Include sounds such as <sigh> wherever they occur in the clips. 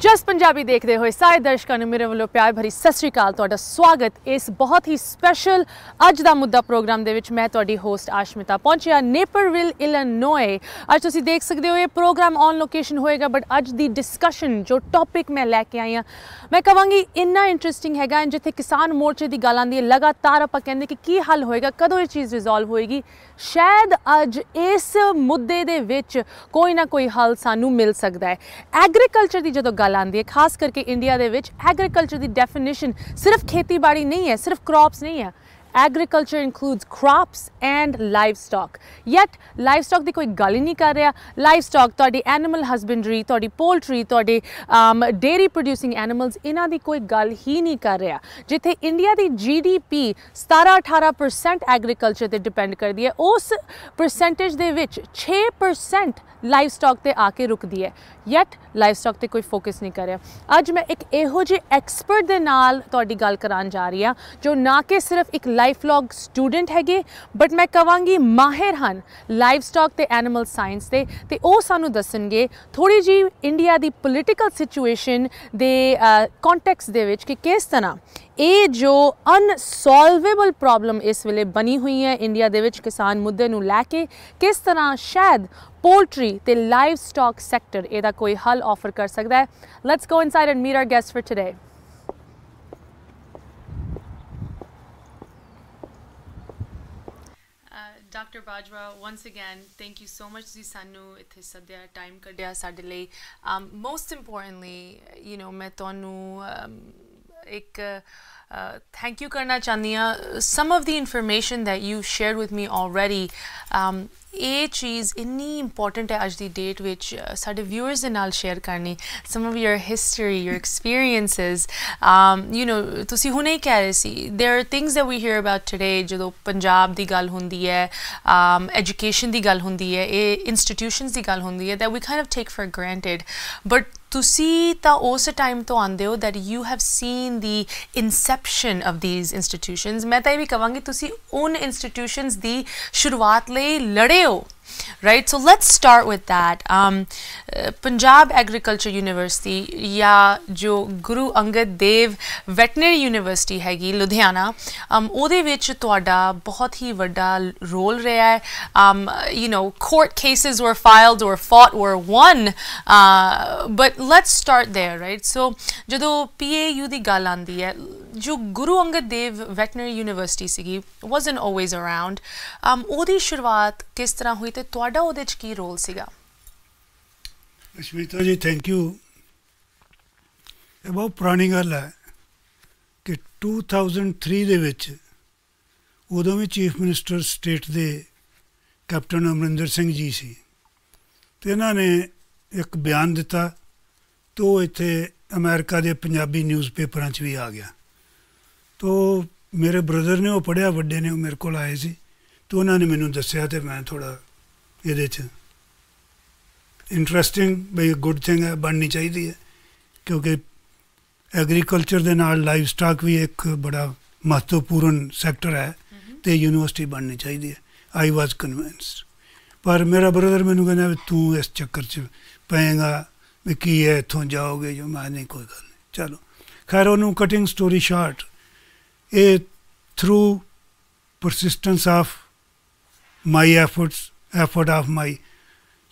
ਜਸ ਪੰਜਾਬੀ ਦੇਖਦੇ ਹੋਏ ਸਾਰੇ ਦਰਸ਼ਕਾਂ ਨੂੰ ਮੇਰੇ ਵੱਲੋਂ ਪਿਆਰ ਭਰੀ ਸਤਿ ਸ਼੍ਰੀ ਅਕਾਲ ਤੁਹਾਡਾ ਸਵਾਗਤ ਇਸ ਬਹੁਤ ਹੀ ਸਪੈਸ਼ਲ ਅੱਜ ਦਾ ਮੁੱਦਾ ਪ੍ਰੋਗਰਾਮ ਦੇ ਵਿੱਚ ਮੈਂ ਤੁਹਾਡੀ ਹੋਸਟ ਆਸ਼ਮਿਤਾ ਪਹੁੰਚਿਆ ਨੇਪਰਵਿਲ ਇਲਨੋਏ ਅੱਜ ਤੁਸੀਂ ਦੇਖ ਸਕਦੇ ਹੋ ਇਹ ਪ੍ਰੋਗਰਾਮ ਔਨ ਲੋਕੇਸ਼ਨ ਹੋਏਗਾ ਬਟ ਅੱਜ ਦੀ ਡਿਸਕਸ਼ਨ ਜੋ ਟੌਪਿਕ ਮੈਂ ਲੈ ਕੇ ਆਈ ਹਾਂ ਮੈਂ ਕਹਾਂਗੀ ਇੰਨਾ ਇੰਟਰਸਟਿੰਗ ਹੈਗਾ ਜਿੱਥੇ ਕਿਸਾਨ ਮੋਰਚੇ ਦੀ ਗੱਲ ਆਂਦੀ ਹੈ ਲਗਾਤਾਰ ਆਪਾਂ ਕਹਿੰਦੇ ਕਿ ਕੀ ਹੱਲ ਹੋਏਗਾ ਕਦੋਂ ਇਹ ਚੀਜ਼ ਰਿਜ਼ੋਲਵ ਹੋਏਗੀ ਸ਼ਾਇਦ ਅੱਜ ਇਸ ਮੁੱਦੇ ਦੇ ਵਿੱਚ ਕੋਈ ਨਾ ਕੋਈ ਹੱਲ ਸਾਨੂੰ ਮਿਲ ਸਕਦਾ ਹੈ ਐਗਰੀਕਲਚਰ ਦੀ ਜਦੋਂ ਗੱਲ ਆਂਦੀ ਹੈ ਖਾਸ ਕਰਕੇ ਇੰਡੀਆ ਦੇ ਵਿੱਚ ਐਗਰੀਕਲਚਰ ਦੀ ਡੈਫੀਨੇਸ਼ਨ ਸਿਰਫ ਖੇਤੀਬਾੜੀ ਨਹੀਂ ਹੈ ਸਿਰਫ ਕ੍ਰੌਪਸ ਨਹੀਂ ਹੈ agriculture includes crops and livestock yet livestock ਦੀ ਕੋਈ ਗੱਲ ਹੀ ਨਹੀਂ ਕਰ ਰਿਹਾ ਲਾਈਵਸਟਾਕ ਤੁਹਾਡੀ ਐਨੀਮਲ ਹਸਬੰਡਰੀ ਤੁਹਾਡੀ ਪੋਲਟਰੀ ਤੁਹਾਡੇ ਡੇਰੀ ਪ੍ਰੋਡਿਊਸਿੰਗ ਐਨੀਮਲਸ ਇਹਨਾਂ ਦੀ ਕੋਈ ਗੱਲ ਹੀ ਨਹੀਂ ਕਰ ਰਿਹਾ ਜਿੱਥੇ ਇੰਡੀਆ ਦੀ ਜੀਡੀਪੀ 17-18% ਐਗਰੀਕਲਚਰ ਤੇ ਡਿਪੈਂਡ ਕਰਦੀ ਹੈ ਉਸ ਪਰਸੈਂਟੇਜ ਦੇ ਵਿੱਚ 6% ਲਾਈਵਸਟਾਕ ਤੇ ਆ ਕੇ ਰੁਕਦੀ ਹੈ ਯੈਟ ਲਾਈਵਸਟਾਕ ਤੇ ਕੋਈ ਫੋਕਸ ਨਹੀਂ ਕਰ ਰਿਹਾ ਅੱਜ ਮੈਂ ਇੱਕ ਇਹੋ ਜਿਹੇ ਐਕਸਪਰਟ ਦੇ ਨਾਲ ਤੁਹਾਡੀ ਗੱਲ ਕਰਾਉਣ ਜਾ ਰਹੀ ਹਾਂ ਜੋ ਨਾ ਕਿ ਸਿਰਫ ਇੱਕ ਲਾਈਫ ਲੌਗ ਸਟੂਡੈਂਟ ਹੈਗੇ ਬਟ ਮੈਂ ਕਵਾਂਗੀ ਮਾਹਿਰ ਹਨ ਲਾਈਵ ਸਟਾਕ ਤੇ ਐਨੀਮਲ ਸਾਇੰਸ ਤੇ ਤੇ ਉਹ ਸਾਨੂੰ ਦੱਸਣਗੇ ਥੋੜੀ ਜੀ ਇੰਡੀਆ ਦੀ ਪੋਲਿਟੀਕਲ ਸਿਚੁਏਸ਼ਨ ਦੇ ਕੰਟੈਕਸਟ ਦੇ ਵਿੱਚ ਕਿ ਕਿਸ ਤਰ੍ਹਾਂ ਇਹ ਜੋ ਅਨਸੋਲਵੇਬਲ ਪ੍ਰੋਬਲਮ ਇਸ ਵੇਲੇ ਬਣੀ ਹੋਈ ਹੈ ਇੰਡੀਆ ਦੇ ਵਿੱਚ ਕਿਸਾਨ ਮੁੱਦੇ ਨੂੰ ਲੈ ਕੇ ਕਿਸ ਤਰ੍ਹਾਂ ਸ਼ਾਇਦ ਪੋਲਟਰੀ ਤੇ ਲਾਈਵ ਸਟਾਕ ਸੈਕਟਰ ਇਹਦਾ ਕੋਈ ਹੱਲ ਆਫਰ ਕਰ ਸਕਦਾ ਹੈ let's go inside and meet our guest for today doctor Bajwa once again thank you so much ji ਸਾਨੂੰ ਇੱਥੇ ਸੱਦਿਆ ਟਾਈਮ ਕੱਢਿਆ ਸਾਡੇ ਲਈ ਮੋਸਟ ਇੰਪੋਰਟੈਂਟਲੀ ਯੂ نو ਮੈਂ ਤੁਹਾਨੂੰ ek uh, thank you karna chandi some of the information that you shared with me already um, ਇਹ ਚੀਜ਼ ਇੰਨੀ ਇੰਪੋਰਟੈਂਟ ਹੈ ਅੱਜ ਦੀ ਡੇਟ ਵਿੱਚ ਸਾਡੇ ਵਿਊਅਰਸ ਦੇ ਨਾਲ ਸ਼ੇਅਰ ਕਰਨੀ some of your history your experiences um you know ਤੁਸੀਂ ਹੁਣੇ ਹੀ ਕਹਿ ਰਹੇ ਸੀ there are things that we hear about today ਜਦੋਂ ਪੰਜਾਬ ਦੀ ਗੱਲ ਹੁੰਦੀ ਹੈ um ਐਜੂਕੇਸ਼ਨ ਦੀ ਗੱਲ ਹੁੰਦੀ ਹੈ ਇਹ ਇੰਸਟੀਟਿਊਸ਼ਨਸ ਦੀ ਗੱਲ ਹੁੰਦੀ ਹੈ that we kind of take for granted but ਤੁਸੀਂ ਤਾਂ ਉਸ ਟਾਈਮ ਤੋਂ ਆਂਦੇ ਹੋ that you have seen the inception of these institutions ਮੈਂ ਤਾਂ ਇਹ ਵੀ ਕਹਾਂਗੀ ਤੁਸੀਂ ਉਨ ਇੰਸਟੀਟਿਊਸ਼ਨਸ ਦੀ ਸ਼ੁਰੂਆਤ ਲਈ ਲੜੇ ਹੋ right so let's start with that um, uh, punjab agriculture university ya jo guru angad dev veterinary university hai ludhiana um ode vich tuhanda bahut hi vadda role reha hai um, you know court cases were filed or fought or won uh, but let's start there right so jadon pau di gal jo guru angad dev veterinary university sigi wasn't always around um ohdi shuruaat kis tarah hui ਤੇ ਤੁਹਾਡਾ ਉਹਦੇ 'ਚ ਕੀ role ਸੀਗਾ ਅਸ਼ਮੀਤਾ ਜੀ thank you ਇਹ ਬਹੁਤ ਪੁਰਾਣੀ ਗੱਲ ਹੈ ਕਿ 2003 ਦੇ ਵਿੱਚ ਉਦੋਂ ਵੀ ਚੀਫ ਮਿਨਿਸਟਰ ਸਟੇਟ ਦੇ ਕੈਪਟਨ ਅਮਰਿੰਦਰ ਸਿੰਘ ਜੀ ਸੀ ਤੇ ਇਹਨਾਂ ਨੇ ਇੱਕ ਬਿਆਨ ਦਿੱਤਾ ਤੋਂ ਇੱਥੇ ਅਮਰੀਕਾ ਦੇ ਪੰਜਾਬੀ ਨਿਊਜ਼ਪੇਪਰਾਂ 'ਚ ਵੀ ਆ ਗਿਆ ਤੋਂ ਮੇਰੇ ਬ੍ਰਦਰ ਨੇ ਉਹ ਪੜਿਆ ਵੱਡੇ ਨੇ ਉਹ ਮੇਰੇ ਕੋਲ ਆਏ ਸੀ ਤੋਂ ਉਹਨਾਂ ਨੇ ਮੈਨੂੰ ਦੱਸਿਆ ਤੇ ਮੈਂ ਥੋੜਾ ये इंट्रस्टिंग बी गुड थिंग है बननी चाहिए है क्योंकि एग्रीकल्चर के नाल लाइव स्टाक भी एक बड़ा महत्वपूर्ण सैक्टर है तो यूनिवर्सिटी बननी चाहिए है आई वॉज कन्विंस पर मेरा ब्रदर मैं कहना भी तू इस चक्कर पेगा भी की है इतों जाओगे जो मैं नहीं कोई गल नहीं चलो खैर उन्होंने cutting story short a through persistence of my efforts effort of my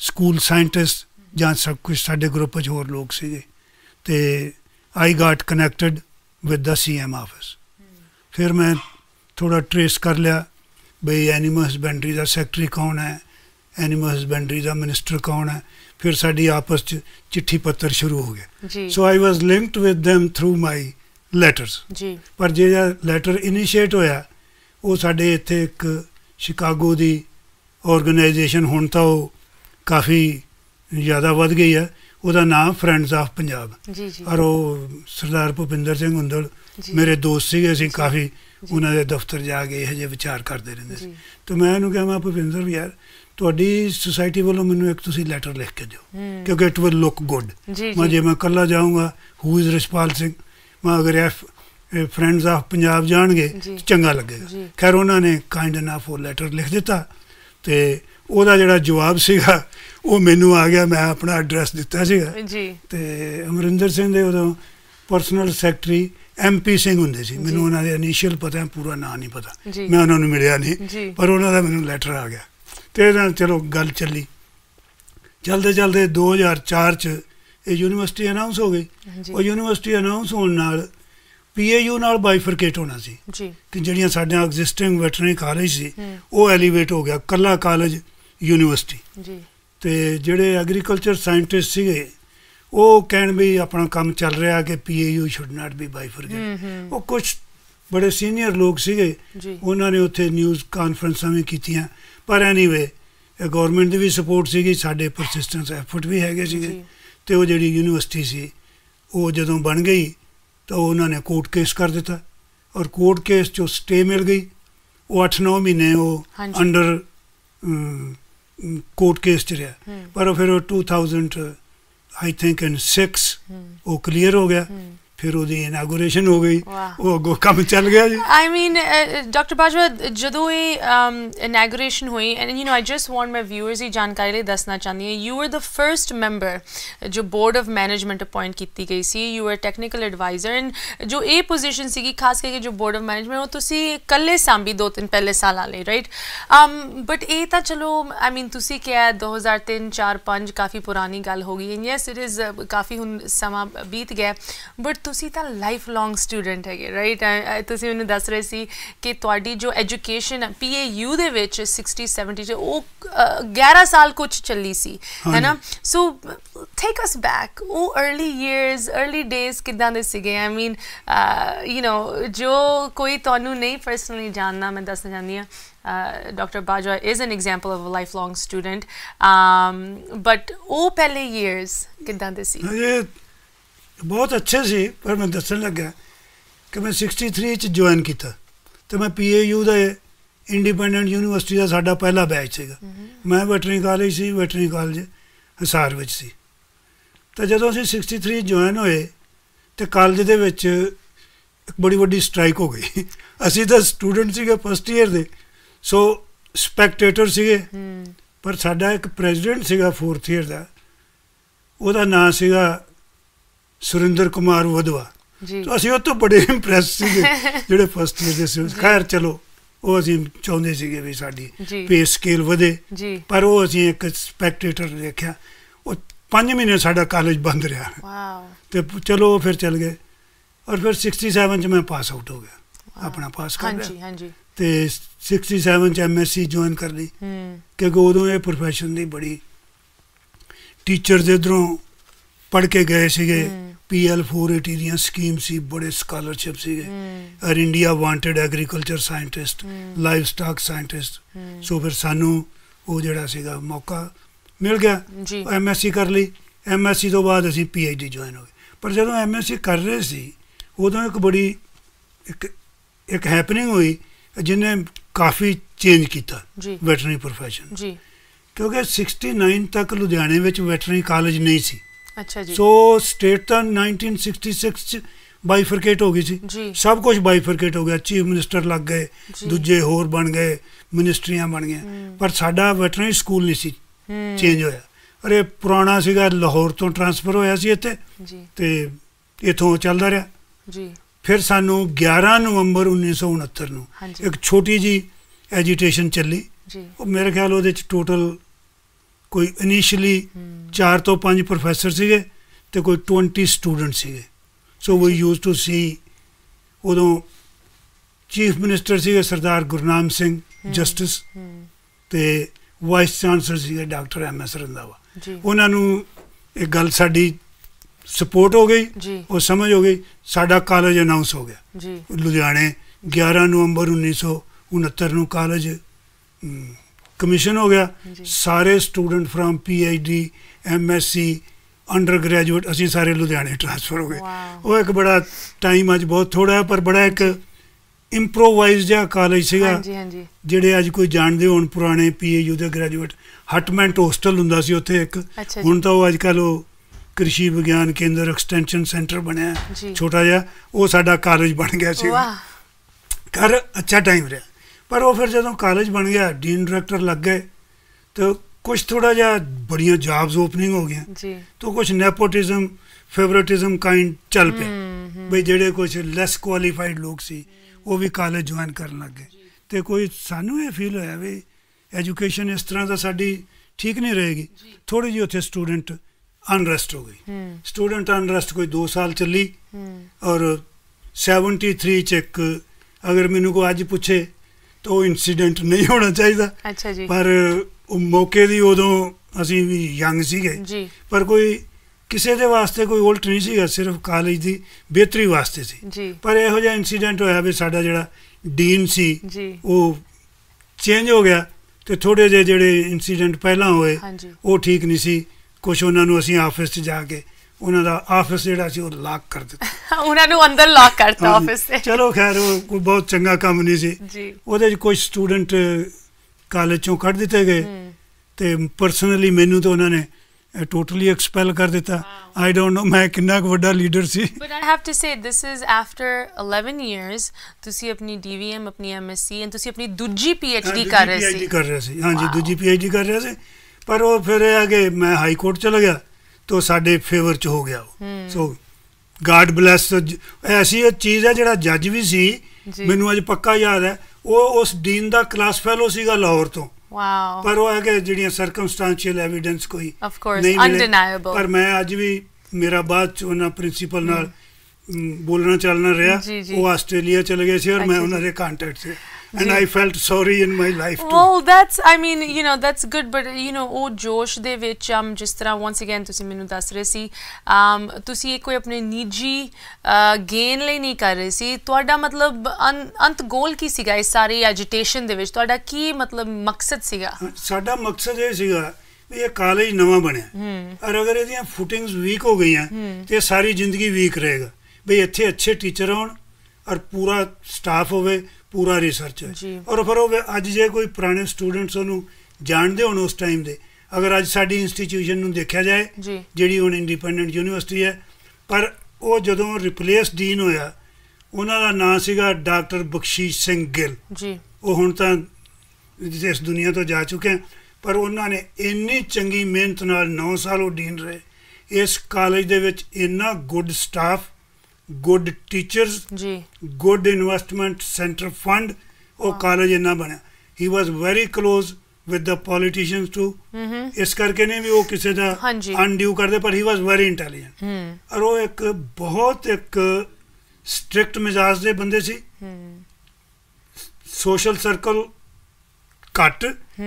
school scientist ਜਾਂ ਸਭ ਕੁਝ ਸਾਡੇ ਗਰੁੱਪ 'ਚ ਹੋਰ ਲੋਕ ਸੀਗੇ ਤੇ I got connected with the CM office ਫਿਰ ਮੈਂ ਥੋੜਾ ਟ੍ਰੇਸ ਕਰ ਲਿਆ ਬਈ ਐਨੀਮਲ ਹਸਬੈਂਡਰੀ ਦਾ ਸੈਕਟਰੀ ਕੌਣ ਹੈ ਐਨੀਮਲ ਹਸਬੈਂਡਰੀ ਦਾ ਮਿਨਿਸਟਰ ਕੌਣ ਹੈ ਫਿਰ ਸਾਡੀ ਆਪਸ 'ਚ ਚਿੱਠੀ ਪੱਤਰ ਸ਼ੁਰੂ ਹੋ ਗਿਆ so I was linked with them through my letters ji ਪਰ ਜਿਹੜਾ ਲੈਟਰ ਇਨੀਸ਼ੀਏਟ ਹੋਇਆ ਉਹ ਸਾਡੇ ਇੱਥੇ ਇੱਕ ਸ਼ਿਕਾਗੋ ਦੀ ਆਰਗੇਨਾਈਜੇਸ਼ਨ ਹੁਣ ਤਾਂ ਉਹ ਕਾਫੀ ਜ਼ਿਆਦਾ ਵੱਧ ਗਈ ਹੈ ਉਹਦਾ ਨਾਮ ਫਰੈਂਡਸ ਆਫ ਪੰਜਾਬ ਜੀ ਜੀ ਔਰ ਉਹ ਸਰਦਾਰ ਭੁਪਿੰਦਰ ਸਿੰਘ ਹੁੰਦਲ ਮੇਰੇ ਦੋਸਤ ਸੀਗੇ ਅਸੀਂ ਕਾਫੀ ਉਹਨਾਂ ਦੇ ਦਫ਼ਤਰ ਜਾ ਕੇ ਇਹ ਜੇ ਵਿਚਾਰ ਕਰਦੇ ਰਹਿੰਦੇ ਸੀ ਤੇ ਮੈਂ ਉਹਨੂੰ ਕਿਹਾ ਮੈਂ ਭੁਪਿੰਦਰ ਵੀ ਯਾਰ ਤੁਹਾਡੀ ਸੁਸਾਇਟੀ ਵੱਲੋਂ ਮੈਨੂੰ ਇੱਕ ਤੁਸੀਂ ਲੈਟਰ ਲਿਖ ਕੇ ਦਿਓ ਕਿਉਂਕਿ ਇਟ ਵਿਲ ਲੁੱਕ ਗੁੱਡ ਮੈਂ ਜੇ ਮੈਂ ਕੱਲਾ ਜਾਊਂਗਾ ਹੂ ਇਜ਼ ਰਿਸਪਾਲ ਸਿੰਘ ਮੈਂ ਅਗਰ ਐਫ ਫਰੈਂਡਸ ਆਫ ਪੰਜਾਬ ਜਾਣਗੇ ਚੰਗਾ ਲੱਗੇਗਾ ਖੈਰ ਉਹਨਾਂ ਨੇ ਕਾਈਂਡ ਇਨਫ ਉਹ ਲੈਟਰ ਲਿਖ ਦਿੱਤਾ ਤੇ ਉਹਦਾ ਜਿਹੜਾ ਜਵਾਬ ਸੀਗਾ ਉਹ ਮੈਨੂੰ ਆ ਗਿਆ ਮੈਂ ਆਪਣਾ ਐਡਰੈਸ ਦਿੱਤਾ ਸੀਗਾ ਜੀ ਤੇ ਅਮਰਿੰਦਰ ਸਿੰਘ ਦੇ ਉਦੋਂ ਪਰਸਨਲ ਸੈਕਟਰੀ ਐਮਪੀ ਸਿੰਘ ਹੁੰਦੇ ਸੀ ਮੈਨੂੰ ਉਹਨਾਂ ਦੇ ਇਨੀਸ਼ੀਅਲ ਪਤਾ ਹੈ ਪੂਰਾ ਨਾਂ ਨਹੀਂ ਪਤਾ ਮੈਂ ਉਹਨਾਂ ਨੂੰ ਮਿਲਿਆ ਨਹੀਂ ਪਰ ਉਹਨਾਂ ਦਾ ਮੈਨੂੰ ਲੈਟਰ ਆ ਗਿਆ ਤੇ ਇਹਦਾ ਚਲੋ ਗੱਲ ਚੱਲੀ ਚਲਦੇ ਚਲਦੇ 2004 ਚ ਇਹ ਯੂਨੀਵਰਸਿਟੀ ਅਨਾਉਂਸ ਹੋ ਗਈ ਉਹ ਯੂਨੀਵਰਸਿਟੀ ਅਨਾਉਂਸ ਹੋਣ ਨਾਲ ਪੀਏਯੂ ਨਾਲ ਬਾਈਫਰਕੇਟ ਹੋਣਾ ਸੀ ਜੀ ਕਿ ਜਿਹੜੀਆਂ ਸਾਡੇ ਐਗਜ਼ਿਸਟਿੰਗ ਵੈਟਰਨਰੀ ਕਾਲਜ ਸੀ ਉਹ ਐਲੀਵੇਟ ਹੋ ਗਿਆ ਕੱਲਾ ਕਾਲਜ ਯੂਨੀਵਰਸਿਟੀ ਜੀ ਤੇ ਜਿਹੜੇ ਐਗਰੀਕਲਚਰ ਸਾਇੰਟਿਸਟ ਸੀਗੇ ਉਹ ਕਹਿਣ ਵੀ ਆਪਣਾ ਕੰਮ ਚੱਲ ਰਿਹਾ ਕਿ PAU should not be bifurcate ਉਹ ਕੁਝ ਬੜੇ ਸੀਨੀਅਰ ਲੋਕ ਸੀਗੇ ਉਹਨਾਂ ਨੇ ਉੱਥੇ ਨਿਊਜ਼ ਕਾਨਫਰੰਸਾਂ ਵੀ ਕੀਤੀਆਂ ਪਰ ਐਨੀਵੇ ਗਵਰਨਮੈਂਟ ਦੀ ਵੀ ਸਪੋਰਟ ਸੀਗੀ ਸਾਡੇ ਪਰਸਿਸਟੈਂਸ ਐਫਰਟ ਵੀ ਹੈਗੇ ਸੀਗੇ ਤੇ ਉਹ ਜਿਹੜੀ ਯੂਨੀਵਰਸਿਟੀ ਸੀ ਉਹ ਜਦੋਂ ਬਣ ਗਈ ਤਾਂ ਉਹਨਾਂ ਨੇ ਕੋਰਟ ਕੇਸ ਕਰ ਦਿੱਤਾ ਔਰ ਕੋਰਟ ਕੇਸ ਜੋ ਸਟੇ ਮਿਲ ਗਈ ਉਹ 8-9 ਮਹੀਨੇ ਉਹ ਅੰਡਰ ਕੋਰਟ ਕੇਸ ਚ ਰਿਹਾ ਪਰ ਫਿਰ ਉਹ 2000 ਆਈ ਥਿੰਕ ਇਨ 6 ਉਹ ਕਲੀਅਰ ਹੋ ਗਿਆ ਫਿਰ ਉਹਦੀ ਇਨਾਗੂਰੇਸ਼ਨ ਹੋ ਗਈ ਉਹ ਅੱਗੋਂ ਕੰਮ ਚੱਲ ਗਿਆ ਜੀ ਆਈ ਮੀਨ ਡਾਕਟਰ ਬਾਜਵਾ ਜਦੋਂ ਇਹ ਇਨਾਗੂਰੇਸ਼ਨ ਹੋਈ and you know I just want my viewers ਇਹ ਜਾਣਕਾਰੀ ਲਈ ਦੱਸਣਾ ਚਾਹੁੰਦੀ ਹਾਂ you are the first member ਜੋ ਬੋਰਡ ਆਫ ਮੈਨੇਜਮੈਂਟ ਅਪਾਇੰਟ ਕੀਤੀ ਗਈ ਸੀ you are technical adviser and ਜੋ ਇਹ ਪੋਜੀਸ਼ਨ ਸੀਗੀ ਖਾਸ ਕਰਕੇ ਜੋ ਬੋਰਡ ਆਫ ਮੈਨੇਜਮੈਂਟ ਉਹ ਤੁਸੀਂ ਇਕੱਲੇ ਸੰਭੀ ਦੋ ਤਿੰਨ ਪਹਿਲੇ ਸਾਲਾਂ ਲਈ ਰਾਈਟ ਅਮ ਬਟ ਇਹ ਤਾਂ ਚਲੋ ਆਈ ਮੀਨ ਤੁਸੀਂ ਕਿਹਾ 2003 4 5 ਕਾਫੀ ਪੁਰਾਣੀ ਗੱਲ ਹੋ ਗਈ ਐਂਡ ਯੈਸ ਇਟ ਇਜ਼ ਕਾਫੀ ਹੁਣ ਸਮਾਂ ਬੀਤ ਗਿਆ ਬਟ ਤੁਸੀਂ ਤਾਂ ਲਾਈਫ ਲੌਂਗ ਸਟੂਡੈਂਟ ਹੈਗੇ ਰਾਈਟ ਤੁਸੀਂ ਮੈਨੂੰ ਦੱਸ ਰਹੇ ਸੀ ਕਿ ਤੁਹਾਡੀ ਜੋ ਐਜੂਕੇਸ਼ਨ ਹੈ ਪੀਏਯੂ ਦੇ ਵਿੱਚ 60 70 ਚ ਉਹ 11 ਸਾਲ ਕੁਝ ਚੱਲੀ ਸੀ ਹੈਨਾ ਸੋ ਟੇਕ ਅਸ ਬੈਕ ਉਹ अर्ਲੀ ਇਅਰਸ अर्ਲੀ ਡੇਸ ਕਿਦਾਂ ਦੇ ਸੀਗੇ ਆਈ ਮੀਨ ਯੂ نو ਜੋ ਕੋਈ ਤੁਹਾਨੂੰ ਨਹੀਂ ਪਰਸਨਲੀ ਜਾਣਦਾ ਮੈਂ ਦੱਸਣਾ ਚਾਹੁੰਦੀ ਹਾਂ Uh, Dr. Bajwa is an example of a lifelong student. Um, but ਉਹ ਪਹਿਲੇ years kidan ਦੇ ਸੀ? ਬਹੁਤ ਅੱਛੇ ਸੀ ਪਰ ਮੈਂ ਦੱਸਣ ਲੱਗਾ ਕਿ ਮੈਂ 63 ਚ ਜੁਆਇਨ ਕੀਤਾ ਤੇ ਮੈਂ ਪੀਏਯੂ ਦਾ ਇੰਡੀਪੈਂਡੈਂਟ ਯੂਨੀਵਰਸਿਟੀ ਦਾ ਸਾਡਾ ਪਹਿਲਾ ਬੈਚ ਸੀਗਾ ਮੈਂ ਵੈਟਰਨਰੀ ਕਾਲਜ ਸੀ ਵੈਟਰਨਰੀ ਕਾਲਜ ਹਸਾਰ ਵਿੱਚ ਸੀ ਤਾਂ ਜਦੋਂ ਅਸੀਂ 63 ਜੁਆਇਨ ਹੋਏ ਤੇ ਕਾਲਜ ਦੇ ਵਿੱਚ ਇੱਕ ਬੜੀ ਵੱਡੀ ਸਟ੍ਰਾਈਕ ਹੋ ਗਈ <laughs> ਅਸੀਂ ਤਾਂ ਸਟੂਡੈਂਟ ਸੀਗੇ ਫਸਟ ਇਅਰ ਦੇ ਸੋ ਸਪੈਕਟੇਟਰ ਸੀਗੇ ਪਰ ਸਾਡਾ ਇੱਕ ਪ੍ਰੈਜ਼ੀਡੈਂਟ ਸੀਗਾ 4th ਇਅਰ ਦਾ ਉਹਦਾ ਨਾਮ ਸੀਗਾ ਸੁਰਿੰਦਰ ਕੁਮਾਰ ਵਦਵਾ ਜੀ ਅਸੀਂ ਉਹ ਤੋਂ ਬੜੇ ਇੰਪ੍ਰੈਸ ਸੀਗੇ <laughs> ਜਿਹੜੇ ਫਸਟ ਈਅਰ ਦੇ ਸੀ ਖੈਰ ਚਲੋ ਉਹ ਅਸੀਂ ਚਾਹੁੰਦੇ ਸੀਗੇ ਵੀ ਸਾਡੀ ਪੇ ਸਕੇਲ ਵਧੇ ਪਰ ਉਹ ਅਸੀਂ ਇੱਕ ਸਪੈਕਟੇਟਰ ਦੇਖਿਆ ਉਹ 5 ਮਹੀਨੇ ਸਾਡਾ ਕਾਲਜ ਬੰਦ ਰਿਹਾ ਵਾਓ ਤੇ ਚਲੋ ਫਿਰ ਚਲ ਗਏ ਔਰ ਫਿਰ 67 ਚ ਮੈਂ ਪਾਸ ਆਊਟ ਹੋ ਗਿਆ ਆਪਣਾ ਪਾਸ ਕਰ ਲਿਆ ਹਾਂਜੀ ਹਾਂਜੀ ਤੇ 67 ਚ ਐਮਐਸਸੀ ਜੁਆਇਨ ਕਰ ਲਈ ਕਿਉਂਕਿ ਉਦੋਂ ਇਹ profession ਦੀ ਬੜੀ ਟੀਚਰ ਦੇ ਦਰੋਂ ਪੜ ਕੇ ਗਏ ਸੀਗੇ ਪੀਐਲ 480 ਦੀਆਂ ਸਕੀਮ ਸੀ ਬੜੇ ਸਕਾਲਰਸ਼ਿਪ ਸੀਗੇ ਔਰ India wanted agriculture scientist livestock scientist so ਫਿਰ ਸਾਨੂੰ ਉਹ ਜਿਹੜਾ ਸੀਗਾ ਮੌਕਾ ਮਿਲ ਗਿਆ ਐਮਐਸਸੀ ਕਰ ਲਈ ਐਮਐਸਸੀ ਤੋਂ ਬਾਅਦ ਅਸੀਂ ਪੀਐਚਡੀ ਜੁਆਇਨ ਹੋ ਗਏ ਪਰ ਜਦੋਂ ਐਮਐਸਸੀ ਕਰ ਰਹੇ ਸੀ ਉਦੋਂ ਇੱਕ ਬੜੀ ਇੱਕ ਇੱਕ ਹੈਪਨਿੰਗ ਹੋਈ ਜਿਹਨੇ ਕਾਫੀ ਚੇਂਜ ਕੀਤਾ ਵੈਟਰਨਰੀ profession ਜੀ ਕਿਉਂਕਿ 69 ਤੱਕ ਲੁਧਿਆਣੇ ਵਿੱਚ ਵੈਟਰਨਰੀ ਕਾਲਜ ਨਹੀਂ ਸੀ ਅੱਛਾ ਜੀ ਸੋ ਸਟੇਟ ਤਾਂ 1966 ਚ ਬਾਈਫਰਕੇਟ ਹੋ ਗਈ ਸੀ ਸਭ ਕੁਝ ਬਾਈਫਰਕੇਟ ਹੋ ਗਿਆ ਚੀਫ ਮਿਨਿਸਟਰ ਲੱਗ ਗਏ ਦੂਜੇ ਹੋਰ ਬਣ ਗਏ ਮਿਨਿਸਟਰੀਆਂ ਬਣ ਗਈਆਂ ਪਰ ਸਾਡਾ ਵੈਟਰਨਰੀ ਸਕੂਲ ਨਹੀਂ ਸੀ ਚੇਂਜ ਹੋਇਆ ਅਰੇ ਪੁਰਾਣਾ ਸੀਗਾ ਲਾਹੌਰ ਤੋਂ ਟ੍ਰਾਂਸਫਰ ਹੋਇਆ ਸੀ ਇੱਥੇ ਤੇ ਇਥੋਂ ਚੱਲਦਾ ਰਿਹਾ ਜੀ ਫਿਰ ਸਾਨੂੰ 11 ਨਵੰਬਰ 1969 ਨੂੰ ਇੱਕ ਛੋਟੀ ਜੀ ਐਜੀਟੇਸ਼ਨ ਚੱਲੀ ਉਹ ਮੇਰੇ ਖਿਆਲ ਉਹਦੇ ਚ ਟੋਟਲ ਕੋਈ ਇਨੀਸ਼ੀਅਲੀ 4 ਤੋਂ 5 ਪ੍ਰੋਫੈਸਰ ਸੀਗੇ ਤੇ ਕੋਈ 20 ਸਟੂਡੈਂਟ ਸੀਗੇ ਸੋ ਵੀ ਯੂਜ਼ ਟੂ ਸੀ ਉਦੋਂ ਚੀਫ ਮਿਨਿਸਟਰ ਸੀਗੇ ਸਰਦਾਰ ਗੁਰਨਾਮ ਸਿੰਘ ਜਸਟਿਸ ਤੇ ਵਾਈਸ ਚਾਂਸਲਰ ਸੀਗੇ ਡਾਕਟਰ ਐਮ ਐਸ ਰੰਦਾਵਾ ਉਹਨਾਂ ਨੂੰ ਇਹ ਗੱਲ ਸਾਡੀ ਸਪੋਰਟ ਹੋ ਗਈ ਉਹ ਸਮਝ ਹੋ ਗਈ ਸਾਡਾ ਕਾਲਜ ਅਨਾਉਂਸ ਹੋ ਗਿਆ ਲੁਧਿਆਣੇ 11 ਨਵੰਬਰ 1969 ਨੂੰ ਕਾਲਜ ਕਮਿਸ਼ਨ ਹੋ ਗਿਆ ਸਾਰੇ student from PhD MSc undergraduate ਅਸੀਂ ਸਾਰੇ ਲੁਧਿਆਣੇ ਟ੍ਰਾਂਸਫਰ ਹੋ ਗਏ ਉਹ ਇੱਕ ਬੜਾ ਟਾਈਮ ਅੱਜ ਬਹੁਤ ਥੋੜਾ ਪਰ ਬੜਾ ਇੱਕ ਇੰਪਰੋਵਾਈਜ਼ਡ ਜਿਹਾ ਕਾਲਜ ਸੀਗਾ ਜਿਹੜੇ ਅੱਜ ਕੋਈ ਜਾਣਦੇ ਹੋਣ ਪੁਰਾਣੇ ਪੀਏਯੂ ਦੇ ਗ੍ਰੈਜੂਏਟ ਹਟਮੈਂਟ ਹੋਸਟਲ ਹੁੰਦਾ ਸੀ ਉੱਥੇ ਇੱਕ ਹੁਣ ਤਾਂ ਉਹ ਅੱਜ ਕੱਲ ਉਹ ਕ੍ਰਿਸ਼ੀ ਵਿਗਿਆਨ ਕੇਂਦਰ ਐਕਸਟੈਂਸ਼ਨ ਸੈਂਟਰ ਬਣਿਆ ਛੋਟਾ ਜਿਹਾ ਉਹ ਸਾਡਾ ਕਾਲਜ ਬਣ ਗਿਆ ਸੀ ਕਰ ਅੱਛਾ ਟਾਈਮ ਰਿਹਾ ਪਰ ਉਹ ਫਿਰ ਜਦੋਂ ਕਾਲਜ ਬਣ ਗਿਆ ਡੀਨ ਡਾਇਰੈਕਟਰ ਲੱਗ ਗਏ ਤਾਂ ਕੁਝ ਥੋੜਾ ਜਿਹਾ ਬੜੀਆਂ ਜੌਬਸ ਓਪਨਿੰਗ ਹੋ ਗਈਆਂ ਜੀ ਤਾਂ ਕੁਝ ਨੈਪੋਟਿਜ਼ਮ ਫੇਵਰਿਟਿਜ਼ਮ ਕਾਈਂਡ ਚੱਲ ਪਿਆ ਬਈ ਜਿਹੜੇ ਕੁਝ ਲੈਸ ਕੁਆਲੀਫਾਈਡ ਲੋਕ ਸੀ ਉਹ ਵੀ ਕਾਲਜ ਜੁਆਇਨ ਕਰਨ ਲੱਗ ਗਏ ਤੇ ਕੋਈ ਸਾਨੂੰ ਇਹ ਫੀਲ ਹੋਇਆ ਵੀ ਐਜੂਕੇਸ਼ਨ ਇਸ ਤਰ੍ਹਾਂ ਦਾ ਸਾਡੀ ਠੀਕ ਨਹੀਂ ਰਹੇਗੀ ਥੋੜੀ ਜਿਹੀ ਉੱਥੇ ਸਟੂਡੈਂਟ ਅਨਰੈਸਟ ਹੋ ਗਈ ਸਟੂਡੈਂਟ ਅਨਰੈਸਟ ਕੋਈ 2 ਸਾਲ ਚੱਲੀ ਔਰ 73 ਚ ਇੱਕ ਅਗਰ ਮੈਨੂੰ ਕੋ ਅੱਜ ਪੁੱਛੇ ਤੇ ਉਹ ਇਨਸੀਡੈਂਟ ਨਹੀਂ ਹੋਣਾ ਚਾਹੀਦਾ ਅੱਛਾ ਜੀ ਪਰ ਉਹ ਮੌਕੇ ਦੀ ਉਦੋਂ ਅਸੀਂ ਵੀ ਯੰਗ ਸੀਗੇ ਜੀ ਪਰ ਕੋਈ ਕਿਸੇ ਦੇ ਵਾਸਤੇ ਕੋਈ ਉਲਟ ਨਹੀਂ ਸੀਗਾ ਸਿਰਫ ਕਾਲਜ ਦੀ ਬਿਹਤਰੀ ਵਾਸਤੇ ਸੀ ਪਰ ਇਹੋ ਜਿਹਾ ਇਨਸੀਡੈਂਟ ਹੋਇਆ ਵੀ ਸਾਡਾ ਜਿਹੜਾ ਡੀਨ ਸੀ ਉਹ ਚੇਂਜ ਹੋ ਗਿਆ ਤੇ ਥੋੜੇ ਜਿਹੇ ਜਿਹੜੇ ਇਨਸੀਡੈਂਟ ਪਹਿਲਾਂ ਹੋਏ ਉਹ ਠੀਕ ਨਹੀਂ ਸੀ ਕੁਝ ਉਹਨਾਂ ਨੂੰ ਅਸੀਂ ਆਫਿਸ 'ਚ ਜਾ ਕੇ ਉਹਨਾਂ ਦਾ ਆਫਿਸ ਜਿਹੜਾ ਸੀ ਉਹ ਲਾਕ ਕਰ ਦਿੱਤਾ <laughs> ਉਹਨਾਂ ਨੂੰ ਅੰਦਰ ਲਾਕ ਕਰਤਾ ਆਫਿਸ ਤੇ ਚਲੋ ਖੈਰ ਉਹ ਕੋਈ ਬਹੁਤ ਚੰਗਾ ਕੰਮ ਨਹੀਂ ਸੀ ਜੀ ਉਹਦੇ ਵਿੱਚ ਕੋਈ ਸਟੂਡੈਂਟ ਕਾਲਜ ਚੋਂ ਕੱਢ ਦਿੱਤੇ ਗਏ ਤੇ ਪਰਸਨਲੀ ਮੈਨੂੰ ਤਾਂ ਉਹਨਾਂ ਨੇ ਟੋਟਲੀ ਐਕਸਪੈਲ ਕਰ ਦਿੱਤਾ ਆਈ ਡੋਨਟ ਨੋ ਮੈਂ ਕਿੰਨਾ ਕੁ ਵੱਡਾ ਲੀਡਰ ਸੀ but I have to say this is after 11 years ਤੁਸੀਂ ਆਪਣੀ ਡੀਵੀਐਮ ਆਪਣੀ ਐਮਐਸਸੀ ਐਂਡ ਤੁਸੀਂ ਆਪਣੀ ਦੂਜੀ ਪੀਐਚਡੀ ਕਰ ਰਹੇ ਸੀ ਪੀਐਚਡੀ ਕਰ ਰਹੇ ਸੀ ਹਾਂਜੀ ਦੂਜੀ ਪੀਐਚਡੀ ਕਰ ਰਹੇ ਸੀ ਪਰ ਉਹ ਫਿਰ ਇਹ ਆ ਕਿ ਮੈਂ ਹਾਈ ਕੋਰਟ ਚਲਾ ਗਿਆ ਤੋਂ ਸਾਡੇ ਫੇਵਰ ਚ ਹੋ ਗਿਆ ਸੋ ਗਾਡ ਬlesਸ ਐਸੀ ਉਹ ਚੀਜ਼ ਹੈ ਜਿਹੜਾ ਜੱਜ ਵੀ ਸੀ ਮੈਨੂੰ ਅੱਜ ਪੱਕਾ ਯਾਦ ਹੈ ਉਹ ਉਸ ਡੀਨ ਦਾ ਕਲਾਸ ਫੈਲੋ ਸੀਗਾ ਲਾਹੌਰ ਤੋਂ ਵਾਓ ਪਰ ਉਹ ਹੈ ਕਿ ਜਿਹੜੀਆਂ ਸਰਕਮਸਟੈਂਸ਼ੀਅਲ ਐਵੀਡੈਂਸ ਕੋਈ ਆਫ ਕੋਰਸ ਪਰ ਮੈਂ ਅੱਜ ਵੀ ਮੇਰਾ ਬਾਅਦ ਚ ਉਹਨਾਂ ਪ੍ਰਿੰਸੀਪਲ ਨਾਲ ਬੋਲਣਾ ਚੱਲਣਾ ਰਿਹਾ ਉਹ ਆਸਟ੍ਰੇਲੀਆ ਚਲੇ ਗਏ ਸੀ ਔਰ ਮੈਂ ਉਹਨਾਂ ਦੇ ਕੰਟੈਕਟ ਸੀ and yeah. I felt sorry in my life too. oh that's I mean, you know, that's good, but you know, oh Josh, de vich, um, jis tarah once again, tusi mainu das rahe si um, tusi see koi apne niji, gain le nahi kar rahe si ada matlab ant goal ki si ga is sari agitation de vich, to ki matlab maqsad maksat siga. Sada maksat e siga, ਇਹ college ਨਵਾਂ ਬਣਿਆ ਔਰ ਅਗਰ ਇਹਦੀਆਂ ਫੁਟਿੰਗਸ week ਹੋ ਗਈਆਂ ਤੇ ਸਾਰੀ ਜ਼ਿੰਦਗੀ ਵੀਕ ਰਹੇਗਾ ਬਈ ਇੱਥੇ ਅੱਛੇ ਟੀਚਰ ਹੋਣ ਔਰ ਪੂਰਾ ਸਟਾਫ ਹੋਵੇ ਪੂਰਾ ਰਿਸਰਚ ਹੈ ਔਰ ਫਿਰ ਉਹ ਅੱਜ ਜੇ ਕੋਈ ਪੁਰਾਣੇ ਸਟੂਡੈਂਟਸ ਉਹਨੂੰ ਜਾਣਦੇ ਹੋਣ ਉਸ ਟਾਈਮ ਦੇ ਅਗਰ ਅੱਜ ਸਾਡੀ ਇੰਸਟੀਚਿਊਸ਼ਨ ਨੂੰ ਦੇਖਿਆ ਜਾਏ ਜਿਹੜੀ ਹੁਣ ਇੰਡੀਪੈਂਡੈਂਟ ਯੂਨੀਵਰਸਿਟੀ ਹੈ ਪਰ ਉਹ ਜਦੋਂ ਰਿਪਲੇਸ ਡੀਨ ਹੋਇਆ ਉਹਨਾਂ ਦਾ ਨਾਂ ਸੀਗਾ ਡਾਕਟਰ ਬਖਸ਼ੀਸ਼ ਸਿੰਘ ਗਿੱਲ ਜੀ ਉਹ ਹੁਣ ਤਾਂ ਇਸ ਦੁਨੀਆ ਤੋਂ ਜਾ ਚੁੱਕੇ ਹਨ ਪਰ ਉਹਨਾਂ ਨੇ ਇੰਨੀ ਚੰਗੀ ਮਿਹਨਤ ਨਾਲ 9 ਸਾਲ ਉਹ ਡੀਨ ਰਹੇ ਇਸ ਕਾਲਜ ਦੇ ਵਿੱਚ ਇੰਨਾ ਗੁੱਡ ਸਟਾਫ ਗੁੱਡ ਟੀਚਰਸ ਜੀ ਗੁੱਡ ਇਨਵੈਸਟਮੈਂਟ ਸੈਂਟਰ ਫੰਡ ਉਹ ਕਾਲਜ ਇਹਨਾਂ ਬਣਿਆ ਹੀ was very close with the politicians too ਇਸ ਕਰਕੇ ਨੇ ਵੀ ਉਹ ਕਿਸੇ ਦਾ ਅਨਡਿਊ ਕਰਦੇ ਪਰ ਹੀ ਵਾਸ ਵੈਰੀ ਇੰਟੈਲੀਜੈਂਟ ਔਰ ਉਹ ਇੱਕ ਬਹੁਤ ਇੱਕ ਸਟ੍ਰਿਕਟ ਮਿਜ਼ਾਜ ਦੇ ਬੰਦੇ ਸੀ ਸੋਸ਼ਲ ਸਰਕਲ ਕੱਟ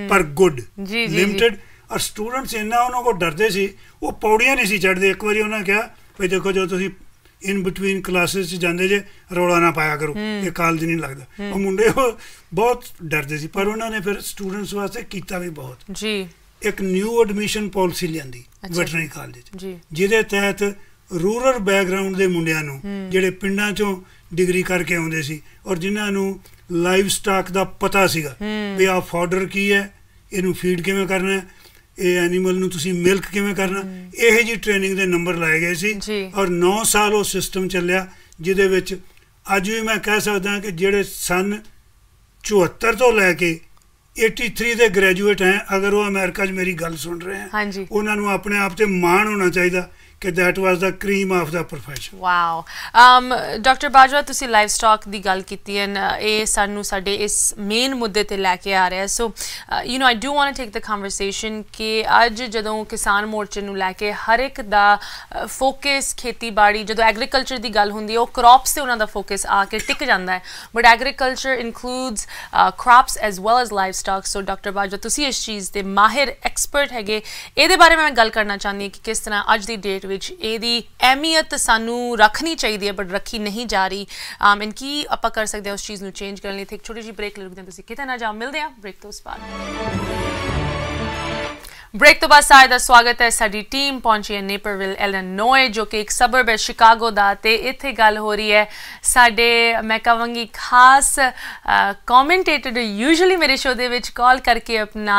ਪਰ ਗੁੱਡ ਲਿਮਟਿਡ ਔਰ ਸਟੂਡੈਂਟਸ ਇਹਨਾਂ ਉਹਨਾਂ ਕੋ ਡਰਦੇ ਸੀ ਉਹ ਪੌੜੀਆਂ ਨਹੀਂ ਸੀ ਚੜਦੇ ਇੱਕ ਵਾਰੀ ਉਹਨਾਂ ਕਿਹਾ ਵੀ ਦੇਖੋ ਜੋ ਤੁਸੀਂ ਇਨ ਬਿਟਵੀਨ ਕਲਾਸਿਸ ਚ ਜਾਂਦੇ ਜੇ ਰੋਲਾ ਨਾ ਪਾਇਆ ਕਰੋ ਇਹ ਕਾਲਜ ਨਹੀਂ ਲੱਗਦਾ ਉਹ ਮੁੰਡੇ ਬਹੁਤ ਡਰਦੇ ਸੀ ਪਰ ਉਹਨਾਂ ਨੇ ਫਿਰ ਸਟੂਡੈਂਟਸ ਵਾਸਤੇ ਕੀਤਾ ਵੀ ਬਹੁਤ ਜੀ ਇੱਕ ਨਿਊ ਐਡਮਿਸ਼ਨ ਪਾਲਿਸੀ ਲਿਆਂਦੀ ਵੈਟਰਨਰੀ ਕਾਲਜ ਜਿਹਦੇ ਤਹਿਤ ਰੂਰਲ ਬੈਕਗ੍ਰਾਉਂਡ ਦੇ ਮੁੰਡਿਆਂ ਨੂੰ ਜਿਹੜੇ ਪਿੰਡਾਂ ਚੋਂ ਡਿਗਰੀ ਕਰਕੇ ਆਉਂਦੇ ਸੀ ਔਰ ਜਿਨ੍ਹਾਂ ਨੂੰ ਲਾਈਵ ਸਟਾਕ ਦਾ ਪਤਾ ਸੀਗਾ ਵੀ ਆ ਫਾਰਡਰ ਕੀ ਹੈ ਇਹਨੂੰ ਫੀਡ ਕਿਵੇਂ ਕਰਨਾ ਹੈ ਇਹ ਐਨੀਮਲ ਨੂੰ ਤੁਸੀਂ ਮਿਲਕ ਕਿਵੇਂ ਕਰਨਾ ਇਹ ਜੀ ਟ੍ਰੇਨਿੰਗ ਦੇ ਨੰਬਰ ਲਾਏ ਗਏ ਸੀ ਔਰ 9 ਸਾਲ ਉਹ ਸਿਸਟਮ ਚੱਲਿਆ ਜਿਹਦੇ ਵਿੱਚ ਅੱਜ ਵੀ ਮੈਂ ਕਹਿ ਸਕਦਾ ਕਿ ਜਿਹੜੇ ਸਨ 74 ਤੋਂ ਲੈ ਕੇ 83 ਦੇ ਗ੍ਰੈਜੂਏਟ ਹੈ ਅਗਰ ਉਹ ਅਮਰੀਕਾ 'ਚ ਮੇਰੀ ਗੱਲ ਸੁਣ ਰਹੇ ਹਨ ਉਹਨਾਂ ਨੂੰ ਆਪਣੇ ਆਪ ਤੇ ਮਾਣ ਹੋਣਾ ਚਾਹੀਦਾ ਕਿ that was the cream of the profession wow um dr bajwa ਤੁਸੀਂ livestock ਦੀ ਗੱਲ ਕੀਤੀ ਐ uh, ਇਹ ਸਾਨੂੰ ਸਾਡੇ ਇਸ ਮੇਨ ਮੁੱਦੇ ਤੇ ਲੈ ਕੇ ਆ ਰਿਹਾ so you know I do want to take the conversation ਕਿ ਅੱਜ ਜਦੋਂ ਕਿਸਾਨ ਮੋਰਚੇ ਨੂੰ ਲੈ ਕੇ ਹਰ ਇੱਕ ਦਾ ਫੋਕਸ uh, ਖੇਤੀਬਾੜੀ ਜਦੋਂ ਐਗਰੀਕਲਚਰ ਦੀ ਗੱਲ ਹੁੰਦੀ ਹੈ ਉਹ ਕ੍ਰੌਪਸ ਤੇ ਉਹਨਾਂ ਦਾ ਫੋਕਸ ਆ ਕੇ ਟਿਕ ਜਾਂਦਾ ਹੈ but agriculture includes crops as well as livestock so doctor Bajwa ਤੁਸੀਂ ਇਸ ਚੀਜ਼ ਦੇ ਮਾਹਿਰ ਐਕਸਪਰਟ ਹੈਗੇ ਇਹਦੇ ਬਾਰੇ ਮੈਂ ਗੱਲ ਕਰਨਾ ਚਾਹੁੰਦੀ ਹਾਂ ਕਿ ਕਿਸ ਤਰ੍ਹਾਂ ਅੱਜ ਦੀ ਡੇਟ ਵਿੱਚ ਇਹਦੀ ਅਹਿਮੀਅਤ ਸਾਨੂੰ ਰੱਖਣੀ ਚਾਹੀਦੀ ਹੈ ਬਟ ਰੱਖੀ ਨਹੀਂ ਜਾ ਰਹੀ ਆਮ um, ਇਨ ਕੀ ਆਪਾਂ ਕਰ ਸਕਦੇ ਹਾਂ ਉਸ ਚੀਜ਼ ਨੂੰ ਚੇਂਜ ਕਰਨ ਲਈ ਇੱਕ ਛੋਟੀ ਜਿਹੀ ਬ੍ਰੇਕ ਲੈ ਲੈਂਦੇ ਤੁਸੀਂ ਕਿਤੇ ਨਾ ਜਾ ਮਿਲਦੇ ਆ ਬ੍ਰੇਕ ਤੋਂ ਉਸ ਬਾਅਦ ਬ੍ਰੇਕ ਤੋਂ ਬਾਅਦ ਸਾਰੇ ਦਾ ਸਵਾਗਤ ਹੈ ਸਾਡੀ ਟੀਮ ਪਹੁੰਚੀ ਹੈ ਨੇਪਰਵਿਲ ਐਲਨੋਏ ਜੋ ਕਿ ਇੱਕ ਸਬਰਬ ਹੈ ਸ਼ਿਕਾਗੋ ਦਾ ਤੇ ਇੱਥੇ ਗੱਲ ਹੋ ਰਹੀ ਹੈ ਸਾਡੇ ਮੈਂ ਕਹਾਂਗੀ ਖਾਸ ਕਮੈਂਟੇਟਰ ਯੂਜੂਲੀ ਮੇਰੇ ਸ਼ੋਅ ਦੇ ਵਿੱਚ ਕਾਲ ਕਰਕੇ ਆਪਣਾ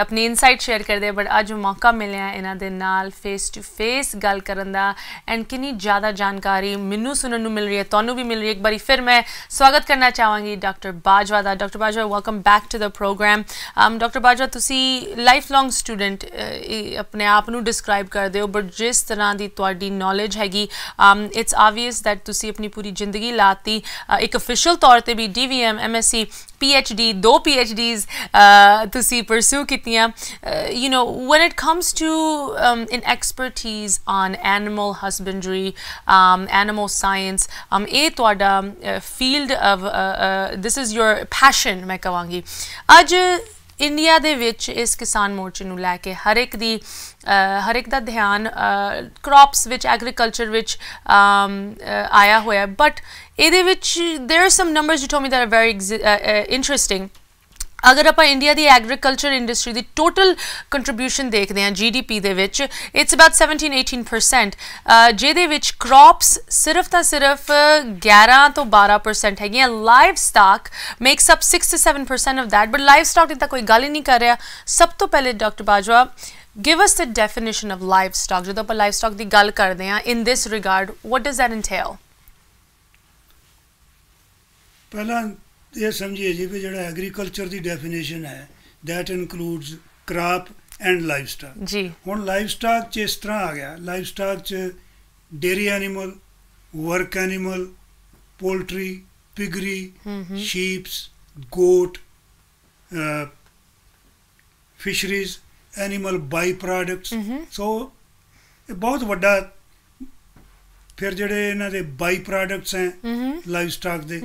ਆਪਣੀ ਇਨਸਾਈਟ ਸ਼ੇਅਰ ਕਰਦੇ ਬਟ ਅੱਜ ਮੌਕਾ ਮਿਲਿਆ ਇਹਨਾਂ ਦੇ ਨਾਲ ਫੇਸ ਟੂ ਫੇਸ ਗੱਲ ਕਰਨ ਦਾ ਐਂਡ ਕਿੰਨੀ ਜ਼ਿਆਦਾ ਜਾਣਕਾਰੀ ਮੈਨੂੰ ਸੁਣਨ ਨੂੰ ਮਿਲ ਰਹੀ ਹੈ ਤੁਹਾਨੂੰ ਵੀ ਮਿਲ ਰਹੀ ਹੈ ਇੱਕ ਵਾਰੀ ਫਿਰ ਮੈਂ ਸਵਾਗਤ ਕਰਨਾ ਚਾਹਾਂਗੀ ਡਾਕਟਰ ਬਾਜਵਾ ਦਾ doctor Bajwa welcome back to the programme doctor Bajwa ਤੁਸੀਂ ਲਾਈਫ ਲੌਂਗ ਸਟੂਡੈਂਟ ਸਟੂਡੈਂਟ eh, ਆਪਣੇ ਆਪ ਨੂੰ ਡਿਸਕ੍ਰਾਈਬ ਕਰਦੇ ਹੋ ਬਟ ਜਿਸ ਤਰ੍ਹਾਂ ਦੀ ਤੁਹਾਡੀ ਨੌਲੇਜ ਹੈਗੀ ਇਟਸ ਆਬਵੀਅਸ ਥੈਟ ਤੁਸੀਂ ਆਪਣੀ ਪੂਰੀ ਜ਼ਿੰਦਗੀ ਲਾਤੀ ਇੱਕ ਅਫੀਸ਼ੀਅਲ ਤੌਰ ਤੇ ਵੀ ਡੀਵੀਐਮ ਐਮਐਸਸੀ ਪੀਐਚਡੀ ਦੋ ਪੀਐਚਡੀਜ਼ ਤੁਸੀਂ ਪਰਸੂ ਕੀਤੀਆਂ you know when it comes to in an on animal animal husbandry um, animal science um, ਇਹ ਤੁਹਾਡਾ field of this is your passion ਮੈਂ ਕਹਾਂਗੀ ਅੱਜ ਇੰਡੀਆ ਦੇ ਵਿੱਚ ਇਸ ਕਿਸਾਨ ਮੋਰਚੇ ਨੂੰ ਲੈ ਕੇ ਹਰ ਇੱਕ ਦੀ ਹਰ ਇੱਕ ਦਾ ਧਿਆਨ ਕ੍ਰੌਪਸ ਵਿੱਚ ਐਗਰੀਕਲਚਰ ਵਿੱਚ ਆਇਆ ਹੋਇਆ ਬਟ ਇਹਦੇ ਵਿੱਚ there are some numbers you told me that are very interesting ਅਗਰ ਆਪਾਂ ਇੰਡੀਆ ਦੀ ਐਗਰੀਕਲਚਰ ਇੰਡਸਟਰੀ ਦੀ ਟੋਟਲ ਕੰਟਰੀਬਿਊਸ਼ਨ ਦੇਖਦੇ ਹਾਂ ਜੀਡੀਪੀ ਦੇ ਵਿੱਚ ਇਟਸ ਅਬਾਊਟ 17 18% ਜਿਹਦੇ ਵਿੱਚ ਕ੍ਰੌਪਸ ਸਿਰਫ ਤਾਂ ਸਿਰਫ 11 ਤੋਂ 12% ਹੈਗੀਆਂ ਲਾਈਵ ਸਟਾਕ ਮੇਕਸ ਅਪ 6 ਤੋਂ 7% of that but livestock ਦੀ ਤਾਂ ਕੋਈ ਗੱਲ ਹੀ ਨਹੀਂ ਕਰ ਰਿਹਾ ਸਭ ਤੋਂ ਪਹਿਲੇ doctor Bajwa give us the definition of livestock ਜਦੋਂ ਆਪਾਂ ਲਾਈਵ ਸਟਾਕ ਦੀ ਗੱਲ ਕਰਦੇ ਹਾਂ in this regard what does that entail ਪਹਿਲਾਂ ਇਹ ਸਮਝੀਏ ਜੀ ਕਿ ਜਿਹੜਾ ਐਗਰੀਕਲਚਰ ਦੀ ਡੈਫੀਨੇਸ਼ਨ ਹੈ that includes crop and livestock ਜੀ ਹੁਣ ਲਾਈਫ ਸਟਾਕ ਚ ਇਸ ਤਰ੍ਹਾਂ ਆ ਗਿਆ ਲਾਈਫ ਸਟਾਕ ਚ dairy animal work animal poultry piggery sheeps goat fisheries animal byproducts so ਇਹ ਬਹੁਤ ਵੱਡਾ ਫਿਰ ਜਿਹੜੇ ਇਹਨਾਂ ਦੇ ਬਾਈ ਪ੍ਰੋਡਕਟਸ ਹੈ ਲਾਈਫ ਸਟਾਕ ਦੇ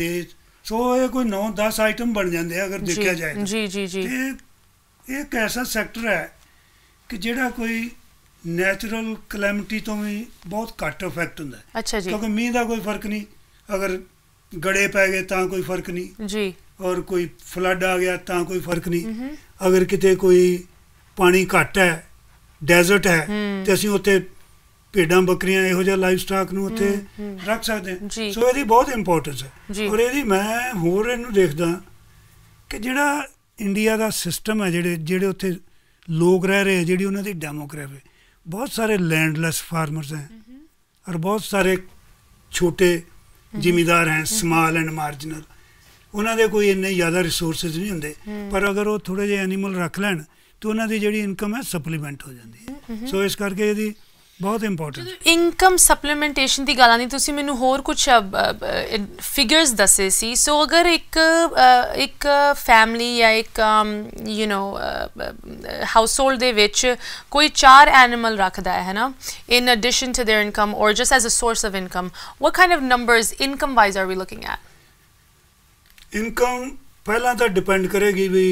ਦੇ ਸੋ ਇਹ ਕੋਈ 9-10 ਆਈਟਮ ਬਣ ਜਾਂਦੇ ਆ ਅਗਰ ਦੇਖਿਆ ਜਾਏ ਜੀ ਜੀ ਜੀ ਇਹ ਇੱਕ ਐਸਾ ਸੈਕਟਰ ਹੈ ਕਿ ਜਿਹੜਾ ਕੋਈ ਨੈਚੁਰਲ ਕਲੈਮਿਟੀ ਤੋਂ ਵੀ ਬਹੁਤ ਘੱਟ ਇਫੈਕਟ ਹੁੰਦਾ ਹੈ ਅੱਛਾ ਜੀ ਕਿਉਂਕਿ ਮੀਂਹ ਦਾ ਕੋਈ ਫਰਕ ਨਹੀਂ ਅਗਰ ਗੜੇ ਪੈ ਗਏ ਤਾਂ ਕੋਈ ਫਰਕ ਨਹੀਂ ਜੀ ਔਰ ਕੋਈ ਫਲੱਡ ਆ ਗਿਆ ਤਾਂ ਕੋਈ ਫਰਕ ਨਹੀਂ ਅਗਰ ਕਿਤੇ ਕੋਈ ਪਾਣੀ ਘੱਟ ਹੈ ਡੈਜ਼ਰਟ ਹੈ ਤੇ ਅਸੀਂ ਉੱਥੇ ਭੇਡਾਂ ਬੱਕਰੀਆਂ ਇਹੋ ਜਿਹਾ ਲਾਈਫ ਸਟਾਕ ਨੂੰ ਉੱਥੇ ਰੱਖ ਸਕਦੇ ਹਾਂ ਸੋ ਇਹਦੀ ਬਹੁਤ ਇੰਪੋਰਟੈਂਸ ਹੈ ਔਰ ਇਹਦੀ ਮੈਂ ਹੋਰ ਇਹਨੂੰ ਦੇਖਦਾ ਕਿ ਜਿਹੜਾ ਇੰਡੀਆ ਦਾ ਸਿਸਟਮ ਹੈ ਜਿਹੜੇ ਜਿਹੜੇ ਉੱਥੇ ਲੋਕ ਰਹਿ ਰਹੇ ਜਿਹੜੀ ਉਹਨਾਂ ਦੀ ਡੈਮੋਗ੍ਰਾਫੀ ਬਹੁਤ ਸਾਰੇ ਲੈਂਡਲੈਸ ਫਾਰਮਰਸ ਹੈ ਔਰ ਬਹੁਤ ਸਾਰੇ ਛੋਟੇ ਜ਼ਿਮੀਦਾਰ ਹੈ ਸਮਾਲ ਐਂਡ ਮਾਰਜਨਲ ਉਹਨਾਂ ਦੇ ਕੋਈ ਇੰਨੇ ਜ਼ਿਆਦਾ ਰਿਸੋਰਸਸ ਨਹੀਂ ਹੁੰਦੇ ਪਰ ਅਗਰ ਉਹ ਥੋੜੇ ਜਿਹੇ ਐਨੀਮਲ ਰੱਖ ਲੈਣ ਤੇ ਉਹਨਾਂ ਦੀ ਜਿਹੜੀ ਇਨਕਮ ਹੈ ਸਪਲੀਮੈਂਟ ਹੋ ਜਾਂਦੀ ਹੈ ਸੋ ਇਸ ਕਰਕੇ ਇਹਦੀ ਬਹੁਤ ਇੰਪੋਰਟੈਂਟ ਇਨਕਮ ਸਪਲੀਮੈਂਟੇਸ਼ਨ ਦੀ ਗੱਲ ਆਣੀ ਤੁਸੀਂ ਮੈਨੂੰ ਹੋਰ ਕੁਝ ਫਿਗਰਸ ਦੱਸੇ ਸੀ ਸੋ ਅਗਰ ਇੱਕ ਇੱਕ ਫੈਮਿਲੀ ਜਾਂ ਇੱਕ ਯੂ نو ਹਾਊਸ ਹੋਲਡ ਦੇ ਵਿੱਚ ਕੋਈ ਚਾਰ ਐਨੀਮਲ ਰੱਖਦਾ ਹੈ ਹੈਨਾ in addition to their income or just as a source of income what kind of numbers income wise are we looking at income ਪਹਿਲਾਂ ਤਾਂ ਡਿਪੈਂਡ ਕਰੇਗੀ ਵੀ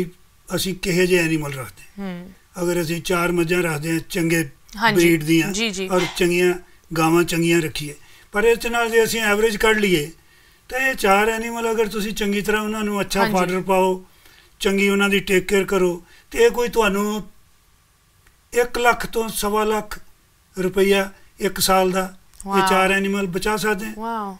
ਅਸੀਂ ਕਿਹੇ ਜਿਹੇ ਐਨੀਮਲ ਰੱਖਦੇ ਹਾਂ ਅਗਰ ਅਸੀਂ ਚਾਰ ਮੱਝਾਂ ਰੱਖਦੇ ਹਾਂ ਚੰਗੇ ਬਰੀਡ ਦੀਆਂ ਜੀ ਜੀ ਔਰ ਚੰਗੀਆਂ ਗਾਵਾਂ ਚੰਗੀਆਂ ਰੱਖੀਏ ਪਰ ਇਸ ਨਾਲ ਜੇ ਅਸੀਂ ਐਵਰੇਜ ਕੱਢ ਲਈਏ ਤਾਂ ਇਹ ਚਾਰ ਐਨੀਮਲ ਅਗਰ ਤੁਸੀਂ ਚੰਗੀ ਤਰ੍ਹਾਂ ਉਹਨਾਂ ਨੂੰ ਅੱਛਾ ਫਾਡਰ ਪਾਓ ਚੰਗੀ ਉਹਨਾਂ ਦੀ ਟੇਕ ਕੇਅਰ ਕਰੋ ਤੇ ਇਹ ਕੋਈ ਤੁਹਾਨੂੰ 1 ਲੱਖ ਤੋਂ 1.5 ਲੱਖ ਰੁਪਈਆ ਇੱਕ ਸਾਲ ਦਾ ਇਹ ਚਾਰ ਐਨੀਮਲ ਬਚਾ ਸਕਦੇ ਹਾਂ ਵਾਓ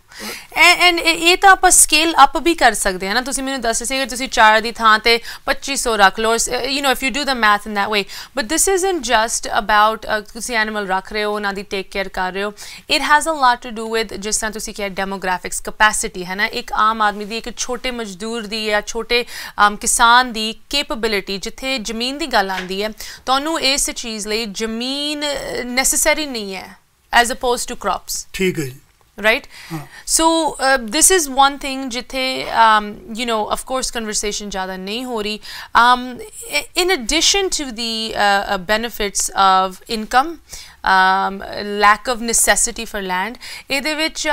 ਐਂਡ ਇਹ ਤਾਂ ਆਪਾਂ ਸਕੇਲ ਅਪ ਵੀ ਕਰ ਸਕਦੇ ਹਾਂ ਨਾ ਤੁਸੀਂ ਮੈਨੂੰ ਦੱਸ ਸੀ ਹੋ ਤੁਸੀਂ ਚਾਰ ਦੀ ਥਾਂ ਤੇ 2500 ਰੱਖ ਲਓ you know if you do the math in that way but this isn't just about ਤੁਸੀਂ ਐਨੀਮਲ ਰੱਖ ਰਹੇ ਹੋ ਉਹਨਾਂ ਦੀ ਟੇਕ ਕੇਅਰ ਕਰ ਰਹੇ ਹੋ it has a lot to do with ਜਿਸ ਤਰ੍ਹਾਂ ਤੁਸੀਂ ਕਿਹਾ ਡੈਮੋਗ੍ਰਾਫਿਕਸ ਕਪੈਸਿਟੀ ਹੈ ਨਾ ਇੱਕ ਆਮ ਆਦਮੀ ਦੀ ਇੱਕ ਛੋਟੇ ਮਜ਼ਦੂਰ ਦੀ ਜਾਂ ਛੋਟੇ ਕਿਸਾਨ ਦੀ ਕੈਪੇਬਿਲਿਟੀ ਜਿੱਥੇ ਜ਼ਮੀਨ ਦੀ ਗੱਲ ਆਉਂਦੀ ਹੈ ਤੁਹਾਨੂੰ ਇਸ ਚੀਜ਼ ਲਈ ਜ਼ਮੀਨ ਨੈਸੈਸਰੀ ਨਹੀਂ ਹੈ ਐਸ ਅਪੋਜ਼ਡ ਟੂ ਕ੍ਰੌਪਸ ਠੀਕ ਹੈ ਜੀ right so uh, this is one thing jithe um, you know of course conversation jada nahi ho rahi um, in addition to the uh, benefits of income um, lack of necessity for land ਇਹਦੇ ਵਿੱਚ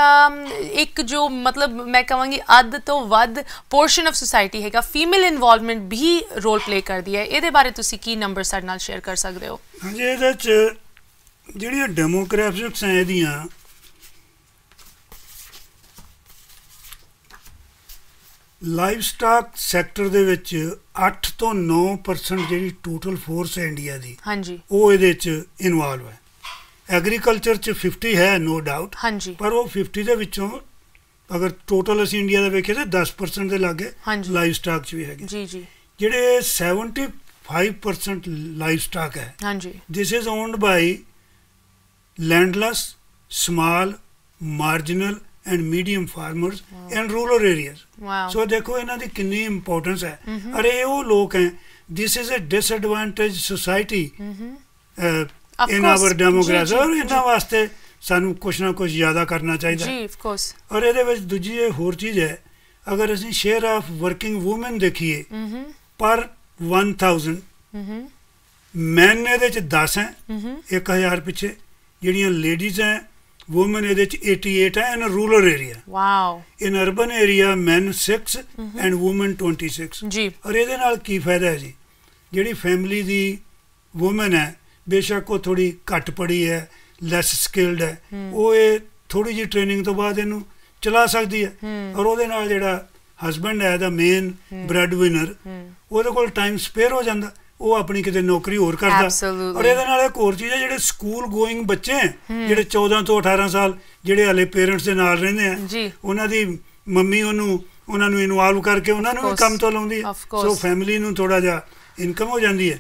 ਇੱਕ ਜੋ ਮਤਲਬ ਮੈਂ ਕਹਾਂਗੀ ਅੱਧ ਤੋਂ ਵੱਧ ਪੋਰਸ਼ਨ ਆਫ ਸੋਸਾਇਟੀ ਹੈਗਾ ਫੀਮੇਲ ਇਨਵੋਲਵਮੈਂਟ ਵੀ ਰੋਲ ਪਲੇ ਕਰਦੀ ਹੈ ਇਹਦੇ ਬਾਰੇ ਤੁਸੀਂ ਕੀ ਨੰਬਰ ਸਾਡੇ ਨਾਲ ਸ਼ੇਅਰ ਕਰ ਸਕਦੇ ਹੋ ਹਾਂਜੀ ਇਹਦੇ ਵਿੱਚ ਜਿਹੜੀਆਂ ਡੈਮੋਗ੍ਰਾਫਿਕਸ ਐ ਇਹਦੀਆਂ ਲਾਈਵ ਸਟਾਕ ਸੈਕਟਰ ਦੇ ਵਿੱਚ 8 ਤੋਂ 9% ਜਿਹੜੀ ਟੋਟਲ ਫੋਰਸ ਹੈ ਇੰਡੀਆ ਦੀ ਹਾਂਜੀ ਉਹ ਇਹਦੇ ਵਿੱਚ ਇਨਵੋਲਵ ਹੈ ਐਗਰੀਕਲਚਰ ਚ 50 ਹੈ ਨੋ ਡਾਊਟ ਹਾਂਜੀ ਪਰ ਉਹ 50 ਦੇ ਵਿੱਚੋਂ ਅਗਰ ਟੋਟਲ ਅਸੀਂ ਇੰਡੀਆ ਦਾ ਵੇਖੀਏ ਤਾਂ 10% ਦੇ ਲਾਗੇ ਲਾਈਵ ਸਟਾਕ ਚ ਵੀ ਹੈਗੇ ਜੀ ਜੀ ਜਿਹੜੇ 75% ਲਾਈਵ ਸਟਾਕ ਹੈ ਹਾਂਜੀ this is owned by landless small marginal and medium farmers and rural areas so ਦੇਖੋ ਇਹਨਾਂ ਦੀ ਕਿੰਨੀ ਇੰਪੋਰਟੈਂਸ ਹੈ ਅਰੇ ਉਹ ਲੋਕ ਹੈ this is a disadvantaged society mm-hmm. uh, of in course. our demographic ਔਰ ਇਹਨਾਂ ਵਾਸਤੇ ਸਾਨੂੰ ਕੁਝ ਨਾ ਕੁਝ ਜ਼ਿਆਦਾ ਕਰਨਾ ਚਾਹੀਦਾ ਜੀ ਆਫ ਕੋਰਸ ਔਰ ਇਹਦੇ ਵਿੱਚ ਦੂਜੀ ਇਹ ਹੋਰ ਚੀਜ਼ ਹੈ ਅਗਰ ਅਸੀਂ ਸ਼ੇਅਰ ਆਫ ਵਰਕਿੰਗ ਔਮਨ ਦੇਖੀਏ ਪਰ 1000 ਹਮਮ ਮੈਨ ਇਹਦੇ ਚ 10 ਹੈ 1000 ਪਿੱਛੇ ਜਿਹੜੀਆਂ ਲੇਡੀਜ਼ ਐ ਔਮਨ ਇਹਦੇ ਚ 88 ਹੈ in rural area wow in urban area men 6 and women 26 ਜੀ ਔਰ ਇਹਦੇ ਨਾਲ ਕੀ ਫਾਇਦਾ ਹੈ ਜੀ ਜਿਹੜੀ ਫੈਮਿਲੀ ਦੀ ਔਮਨ ਹੈ ਬੇਸ਼ੱਕ ਉਹ ਥੋੜੀ ਘੱਟ ਪੜੀ ਹੈ ਲੈਸ ਸਕਿਲਡ ਹੈ ਉਹ ਇਹ ਥੋੜੀ ਜੀ ਟ੍ਰੇਨਿੰਗ ਤੋਂ ਬਾਅਦ ਇਹਨੂੰ ਚਲਾ ਸਕਦੀ ਹੈ ਔਰ ਉਹਦੇ ਨਾਲ ਜਿਹੜਾ ਹਸਬੰਡ ਹੈ ਦਾ ਮੇਨ ਬ੍ਰੈਡ ਵਿਨਰ ਉਹਦੇ ਕੋਲ ਟਾਈਮ ਸਪੇਅਰ ਹੋ ਜਾਂਦਾ ਉਹ ਆਪਣੀ ਕਿਤੇ ਨੌਕਰੀ ਹੋਰ ਕਰਦਾ ਔਰ ਇਹਦੇ ਨਾਲ ਇੱਕ ਹੋਰ ਚੀਜ਼ ਹੈ ਜਿਹੜੇ ਸਕੂਲ ਗੋਇੰਗ ਬੱਚੇ ਜਿਹੜੇ 14 ਤੋਂ 18 ਸਾਲ ਜਿਹੜੇ ਹਲੇ ਪੇਰੈਂਟਸ ਦੇ ਨਾਲ ਰਹਿੰਦੇ ਆ ਉਹਨਾਂ ਦੀ ਮੰਮੀ ਉਹਨੂੰ ਉਹਨਾਂ ਨੂੰ ਇਨਵੋਲਵ ਕਰਕੇ ਉਹਨਾਂ ਨੂੰ ਕੰਮ ਤੋਂ ਲਾਉਂਦੀ ਹੈ ਸੋ ਫੈਮਿਲੀ ਨੂੰ ਥੋੜਾ ਜਿਹਾ ਇਨਕਮ ਹੋ ਜਾਂਦੀ ਹੈ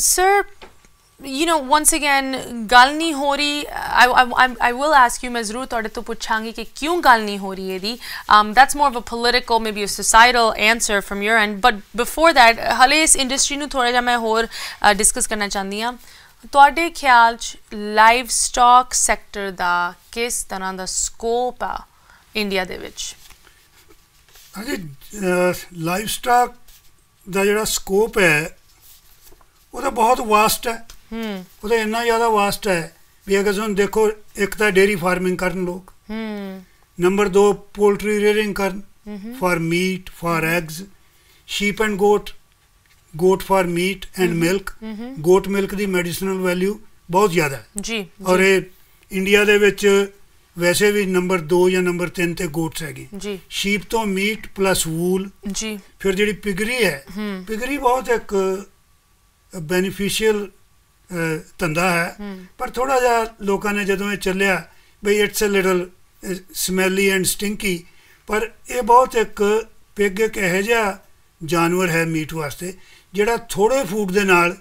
sir you know once again ਗੱਲ ਨਹੀਂ ਹੋ ਰਹੀ ਆਈ i i will ask you ਮੈਂ ਜ਼ਰੂਰ ਤੁਹਾਡੇ ਤੋਂ ਪੁੱਛਾਂਗੀ ਕਿ ਕਿਉਂ ਗੱਲ ਨਹੀਂ ਹੋ ਰਹੀ ਇਹਦੀ um that's more of a political maybe a societal answer from your end but before that ਹਲੇ ਇਸ ਇੰਡਸਟਰੀ ਨੂੰ ਥੋੜਾ ਜਿਹਾ ਮੈਂ ਹੋਰ ਡਿਸਕਸ ਕਰਨਾ ਚਾਹੁੰਦੀ ਆ ਤੁਹਾਡੇ ਖਿਆਲ ਚ ਲਾਈਵ ਸਟਾਕ ਸੈਕਟਰ ਦਾ ਕਿਸ ਤਰ੍ਹਾਂ ਦਾ ਸਕੋਪ ਆ ਇੰਡੀਆ ਦੇ ਵਿੱਚ ਹਾਂਜੀ ਲਾਈਵ ਸਟਾਕ ਦਾ ਜਿਹੜਾ ਸਕੋਪ ਹੈ ਉਹ ਤਾਂ ਬਹੁਤ ਵਾਸਟ ਹੈ ਹੂੰ ਉਹਦਾ ਇੰਨਾ ਜ਼ਿਆਦਾ ਵਾਸਟ ਹੈ ਵੀ ਅਗਰ ਤੁਸੀਂ ਦੇਖੋ ਇੱਕ ਤਾਂ ਡੇਰੀ ਫਾਰਮਿੰਗ ਕਰਨ ਲੋਕ ਹੂੰ ਨੰਬਰ 2 ਪੋਲਟਰੀ ਰੇਅਰਿੰਗ ਕਰਨ for meat for eggs sheep and goat goat for meat and milk goat milk ਦੀ ਮੈਡੀਸਨਲ ਵੈਲਿਊ ਬਹੁਤ ਜ਼ਿਆਦਾ ਹੈ ਜੀ ਔਰ ਇਹ ਇੰਡੀਆ ਦੇ ਵਿੱਚ ਵੈਸੇ ਵੀ ਨੰਬਰ 2 ਜਾਂ ਨੰਬਰ 3 ਤੇ ਗੋਟਸ ਹੈਗੇ ਜੀ ਸ਼ੀਪ ਤੋਂ ਮੀਟ ਪਲੱਸ ਵੂਲ ਜੀ ਫਿਰ ਜਿਹੜੀ ਪਿਗਰੀ ਹੈ ਪਿਗਰੀ ਬਹੁਤ ਇੱਕ ਬੈਨੀਫੀਸ਼ੀਅਲ ਧੰਦਾ ਹੈ ਪਰ ਥੋੜਾ ਜਿਹਾ ਲੋਕਾਂ ਨੇ ਜਦੋਂ ਇਹ ਚੱਲਿਆ ਬਈ it's a little smelly and stinky ਪਰ ਇਹ ਬਹੁਤ ਇੱਕ ਪਿਗ ਇੱਕ ਜਾ ਜਿਹਾ ਜਾਨਵਰ ਹੈ ਮੀਟ ਵਾਸਤੇ ਜਿਹੜਾ ਥੋੜੇ ਫੂਡ ਦੇ ਨਾਲ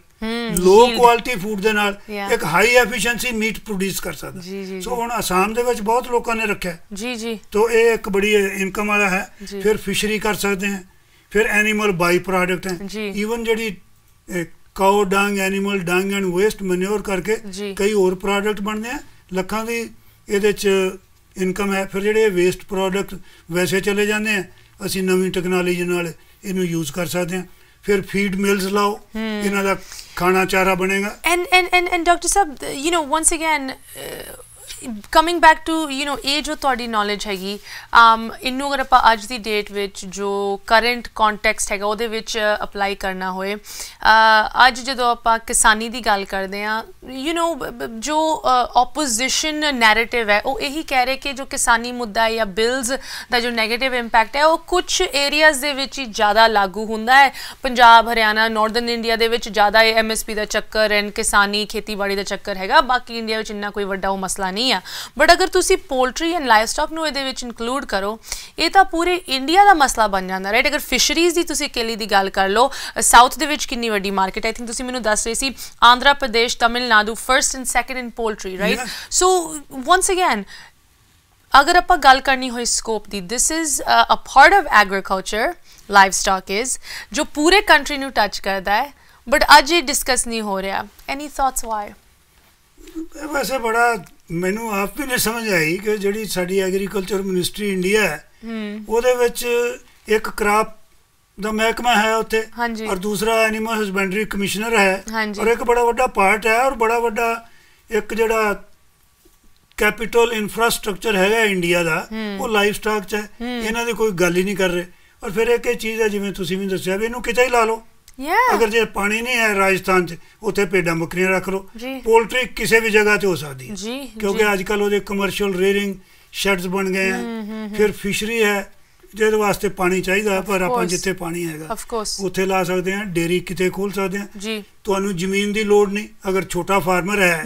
ਲੋ ਕੁਆਲਿਟੀ ਫੂਡ ਦੇ ਨਾਲ ਇੱਕ ਹਾਈ ਐਫੀਸ਼ੀਐਂਸੀ ਮੀਟ ਪ੍ਰੋਡਿਊਸ ਕਰ ਸਕਦਾ ਸੋ ਹੁਣ ਆਸਾਮ ਦੇ ਵਿੱਚ ਬਹੁਤ ਲੋਕਾਂ ਨੇ ਰੱਖਿਆ ਜੀ ਜੀ ਤੋਂ ਇਹ ਇੱਕ ਬੜੀ ਇਨਕਮ ਵਾਲਾ ਹੈ ਫਿਰ ਫਿਸ਼ਰੀ ਕਰ ਸਕਦੇ ਹਾਂ ਫਿਰ ਐਨੀਮਲ ਬਾਈ ਪ੍ਰੋਡਕਟ ਹੈ ਈਵਨ ਜਿਹੜੀ cow dung animal dung and waste manure ਕਰਕੇ ਕਈ ਹੋਰ ਪ੍ਰੋਡਕਟ ਬਣਦੇ ਆ ਲੱਖਾਂ ਦੀ ਇਹਦੇ ਚ ਇਨਕਮ ਹੈ ਫਿਰ ਜਿਹੜੇ ਵੇਸਟ ਪ੍ਰੋਡਕਟ ਵੈਸੇ ਚਲੇ ਜਾਂਦੇ ਆ ਅਸੀਂ ਨਵੀਂ ਟੈਕਨੋਲੋਜੀ ਨਾਲ ਇਹਨੂੰ ਯੂਜ਼ ਕਰ ਸਕਦੇ ਆ ਫਿਰ ਫੀਡ ਮਿਲਸ ਲਾਓ ਇਹਨਾਂ ਦਾ ਖਾਣਾ ਚਾਰਾ ਬਣੇਗਾ and and and doctor sahib you know once again coming back to you know ਇਹ ਜੋ ਤੁਹਾਡੀ ਨੌਲੇਜ ਹੈਗੀ ਅਮ um, ਇਨੂ ਅਗਰ ਆਪਾਂ ਅੱਜ ਦੀ ਡੇਟ ਵਿੱਚ ਜੋ ਕਰੰਟ ਕੰਟੈਕਸਟ ਹੈਗਾ ਉਹਦੇ ਵਿੱਚ ਅਪਲਾਈ ਕਰਨਾ ਹੋਏ ਅੱਜ ਜਦੋਂ ਆਪਾਂ ਕਿਸਾਨੀ ਦੀ ਗੱਲ ਕਰਦੇ ਆ ਯੂ نو ਜੋ ਆਪੋਜੀਸ਼ਨ ਨੈਰੇਟਿਵ ਹੈ ਉਹ ਇਹੀ ਕਹਿ ਰਹੇ ਕਿ ਜੋ ਕਿਸਾਨੀ ਮੁੱਦਾ ਹੈ ਜਾਂ ਬਿਲਸ ਦਾ ਜੋ 네ਗੇਟਿਵ ਇੰਪੈਕਟ ਹੈ ਉਹ ਕੁਝ ਏਰੀਆਜ਼ ਦੇ ਵਿੱਚ ਹੀ ਜ਼ਿਆਦਾ ਲਾਗੂ ਹੁੰਦਾ ਹੈ ਪੰਜਾਬ ਹਰਿਆਣਾ ਨਾਰਥਰਨ ਇੰਡੀਆ ਦੇ ਵਿੱਚ ਜ਼ਿਆਦਾ ਐਮਐਸਪੀ ਦਾ ਚੱਕਰ ਐਂਡ ਕਿਸਾਨੀ ਖੇਤੀਬਾੜੀ ਦਾ ਚੱਕਰ ਹੈਗਾ ਬਾਕੀ ਇੰਡੀਆ ਵਿੱਚ ਇੰਨਾ ਕੋਈ ਵੱਡਾ ਉਹ ਮਸਲਾ ਨਹੀਂ ਨਹੀਂ ਆ ਬਟ ਅਗਰ ਤੁਸੀਂ ਪੋਲਟਰੀ ਐਂਡ ਲਾਈਵਸਟਾਕ ਨੂੰ ਇਹਦੇ ਵਿੱਚ ਇਨਕਲੂਡ ਕਰੋ ਇਹ ਤਾਂ ਪੂਰੇ ਇੰਡੀਆ ਦਾ ਮਸਲਾ ਬਣ ਜਾਂਦਾ ਰਾਈਟ ਅਗਰ ਫਿਸ਼ਰੀਜ਼ ਦੀ ਤੁਸੀਂ ਕੇਲੀ ਦੀ ਗੱਲ ਕਰ ਲਓ ਸਾਊਥ ਦੇ ਵਿੱਚ ਕਿੰਨੀ ਵੱਡੀ ਮਾਰਕੀਟ ਆਈ ਥਿੰਕ ਤੁਸੀਂ ਮੈਨੂੰ ਦੱਸ ਰਹੇ ਸੀ Andhra Pradesh Tamil Nadu first and second in poultry right so once again ਅਗਰ ਆਪਾਂ ਗੱਲ ਕਰਨੀ ਹੋਈ ਸਕੋਪ ਦੀ this is a part of agriculture livestock is ਜੋ ਪੂਰੇ ਕੰਟਰੀ ਨੂੰ ਟੱਚ ਕਰਦਾ ਹੈ ਬਟ ਅੱਜ ਇਹ ਡਿਸਕਸ ਨਹੀਂ ਹੋ ਰਿਹਾ ਐਨੀ ਥਾਟਸ ਵਾਈ ਵੈਸੇ ਬੜਾ ਮੈਨੂੰ ਆਪ ਵੀ ਨਹੀਂ ਸਮਝ ਆਈ ਕਿ ਜਿਹੜੀ ਸਾਡੀ ਐਗਰੀਕਲਚਰ ਮਿਨਿਸਟਰੀ ਇੰਡੀਆ ਹੈ ਉਹਦੇ ਵਿੱਚ ਇੱਕ ਕ੍ਰਾਪ ਦਾ ਮਹਿਕਮਾ ਹੈ ਉੱਥੇ ਔਰ ਦੂਸਰਾ ਐਨੀਮਲ ਹਸਬੈਂਡਰੀ ਕਮਿਸ਼ਨਰ ਹੈ ਔਰ ਇੱਕ ਬੜਾ ਵੱਡਾ ਪਾਰਟ ਹੈ ਔਰ ਬੜਾ ਵੱਡਾ ਇੱਕ ਜਿਹੜਾ ਕੈਪੀਟਲ ਇਨਫਰਾਸਟ੍ਰਕਚਰ ਹੈਗਾ ਇੰਡੀਆ ਦਾ ਉਹ ਲਾਈਫ ਸਟਾਕ ਚ ਹੈ ਇਹਨਾਂ ਦੀ ਕੋਈ ਗੱਲ ਹੀ ਨਹੀਂ ਕਰ ਰਹੇ ਔਰ ਫਿਰ ਇੱਕ ਇਹ ਚੀਜ਼ ਹੈ ਜਿਵੇਂ ਤੁਸੀਂ ਵੀ ਦੱਸਿਆ ਵੀ ਇਹਨੂੰ ਕਿਤੇ ਹੀ ਲਾ ਲਓ ਅਗਰ ਜੇ ਪਾਣੀ ਨਹੀਂ ਹੈ ਰਾਜਸਥਾਨ 'ਚ ਉੱਥੇ ਪੇਡਾ ਬੱਕਰੀਆਂ ਰੱਖ ਲਓ ਪੋਲਟਰੀ ਕਿਸੇ ਵੀ ਜਗ੍ਹਾ ਤੇ ਹੋ ਸਕਦੀ ਹੈ ਕਿਉਂਕਿ ਅੱਜ ਕੱਲ ਉਹਦੇ ਕਮਰਸ਼ੀਅਲ ਰੇਰਿੰਗ ਸ਼ੈਡਸ ਬਣ ਗਏ ਆ ਫਿਰ ਫਿਸ਼ਰੀ ਹੈ ਜਿਹਦੇ ਵਾਸਤੇ ਪਾਣੀ ਚਾਹੀਦਾ ਪਰ ਆਪਾਂ ਜਿੱਥੇ ਪਾਣੀ ਹੈਗਾ ਉੱਥੇ ਲਾ ਸਕਦੇ ਆ ਡੇਰੀ ਕਿਤੇ ਖੋਲ ਸਕਦੇ ਆ ਤੁਹਾਨੂੰ ਜ਼ਮੀਨ ਦੀ ਲੋੜ ਨਹੀਂ ਅਗਰ ਛੋਟਾ ਫਾਰਮਰ ਹੈ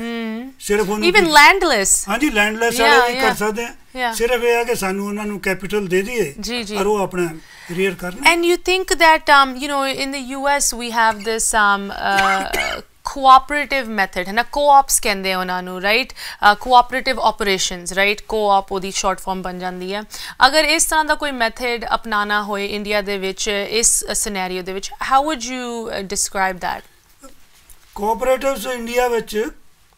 ਸਿਰਫ ਉਹਨੂੰ ਇਵਨ ਲੈਂਡਲੈਸ ਹਾਂਜੀ ਲੈਂਡਲੈਸ ਵਾਲੇ ਵੀ ਕਰ ਸਕਦੇ ਆ ਸਿਰਫ ਇਹ ਆ ਕਿ ਸਾਨੂੰ ਉਹਨਾਂ ਨੂੰ ਕੈਪੀਟਲ ਦੇ ਦਈਏ ਔਰ ਉਹ ਆਪਣਾ career ਕਰਨ and you think that um you know in the US we have this um uh, cooperative method ਹੈ ਨਾ ਕੋਆਪਸ ਕਹਿੰਦੇ ਆ ਉਹਨਾਂ ਨੂੰ right cooperative operations right coop ਉਹਦੀ ਸ਼ਾਰਟ ਫਾਰਮ ਬਣ ਜਾਂਦੀ ਹੈ ਅਗਰ ਇਸ ਤਰ੍ਹਾਂ ਦਾ ਕੋਈ ਮੈਥਡ ਅਪਣਾਣਾ ਹੋਏ ਇੰਡੀਆ ਦੇ ਵਿੱਚ ਇਸ ਸਿਨੈਰੀਓ ਦੇ ਵਿੱਚ how would you describe that cooperatives India ਵਿੱਚ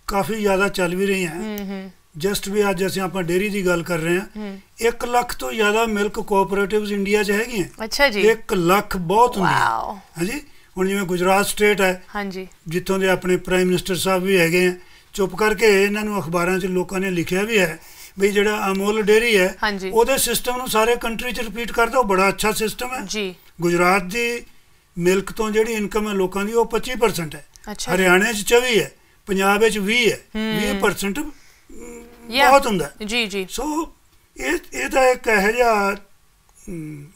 ਕਾਫੀ ਜ਼ਿਆਦਾ ਚੱਲ ਵੀ ਰਹੀਆਂ ਹੈ ਜਸਟ ਵੀ ਅੱਜ ਅਸੀਂ ਆਪਾਂ ਡੇਰੀ ਦੀ ਗੱਲ ਕਰ ਰਹੇ ਹਾਂ 1 ਲੱਖ ਤੋਂ ਜ਼ਿਆਦਾ ਮਿਲਕ ਕੋਆਪਰੇਟਿਵਸ ਇੰਡੀਆ 'ਚ ਹੈਗੀਆਂ ਅੱਛਾ ਜੀ 1 ਲੱਖ ਬਹੁਤ ਹੁੰਦੀ ਹੈ ਹਾਂਜੀ ਹੁਣ ਜਿਵੇਂ ਗੁਜਰਾਤ ਸਟੇਟ ਹੈ ਹਾਂਜੀ ਜਿੱਥੋਂ ਦੇ ਆਪਣੇ ਪ੍ਰਾਈਮ ਮਿਨਿਸਟਰ ਸਾਹਿਬ ਵੀ ਹੈਗੇ ਆ ਚੁੱਪ ਕਰਕੇ ਇਹਨਾਂ ਨੂੰ ਅਖਬਾਰਾਂ 'ਚ ਲੋਕਾਂ ਨੇ ਲਿਖਿਆ ਵੀ ਹੈ ਵੀ ਜਿਹੜਾ ਅਮੋਲ ਡੇਰੀ ਹੈ ਉਹਦੇ ਸਿਸਟਮ ਨੂੰ ਸਾਰੇ ਕੰਟਰੀ 'ਚ ਰਿਪੀਟ ਕਰ ਦਿਓ ਬੜਾ ਅੱਛਾ ਸਿਸਟਮ ਹੈ ਜੀ ਗੁਜਰਾਤ ਦੀ ਮਿਲਕ ਤੋਂ ਜਿਹੜੀ ਇਨਕਮ ਹੈ ਲੋਕਾਂ ਦੀ ਉਹ 25% ਹੈ ਹਰਿਆਣੇ 'ਚ 24 ਹੈ ਪੰਜਾਬ ਵਿੱਚ 20 ਹੈ 20% ਬਹੁਤ ਹੁੰਦਾ ਜੀ ਜੀ ਸੋ ਇਹ ਇਹ ਤਾਂ ਇੱਕ ਇਹ ਜਿਹਾ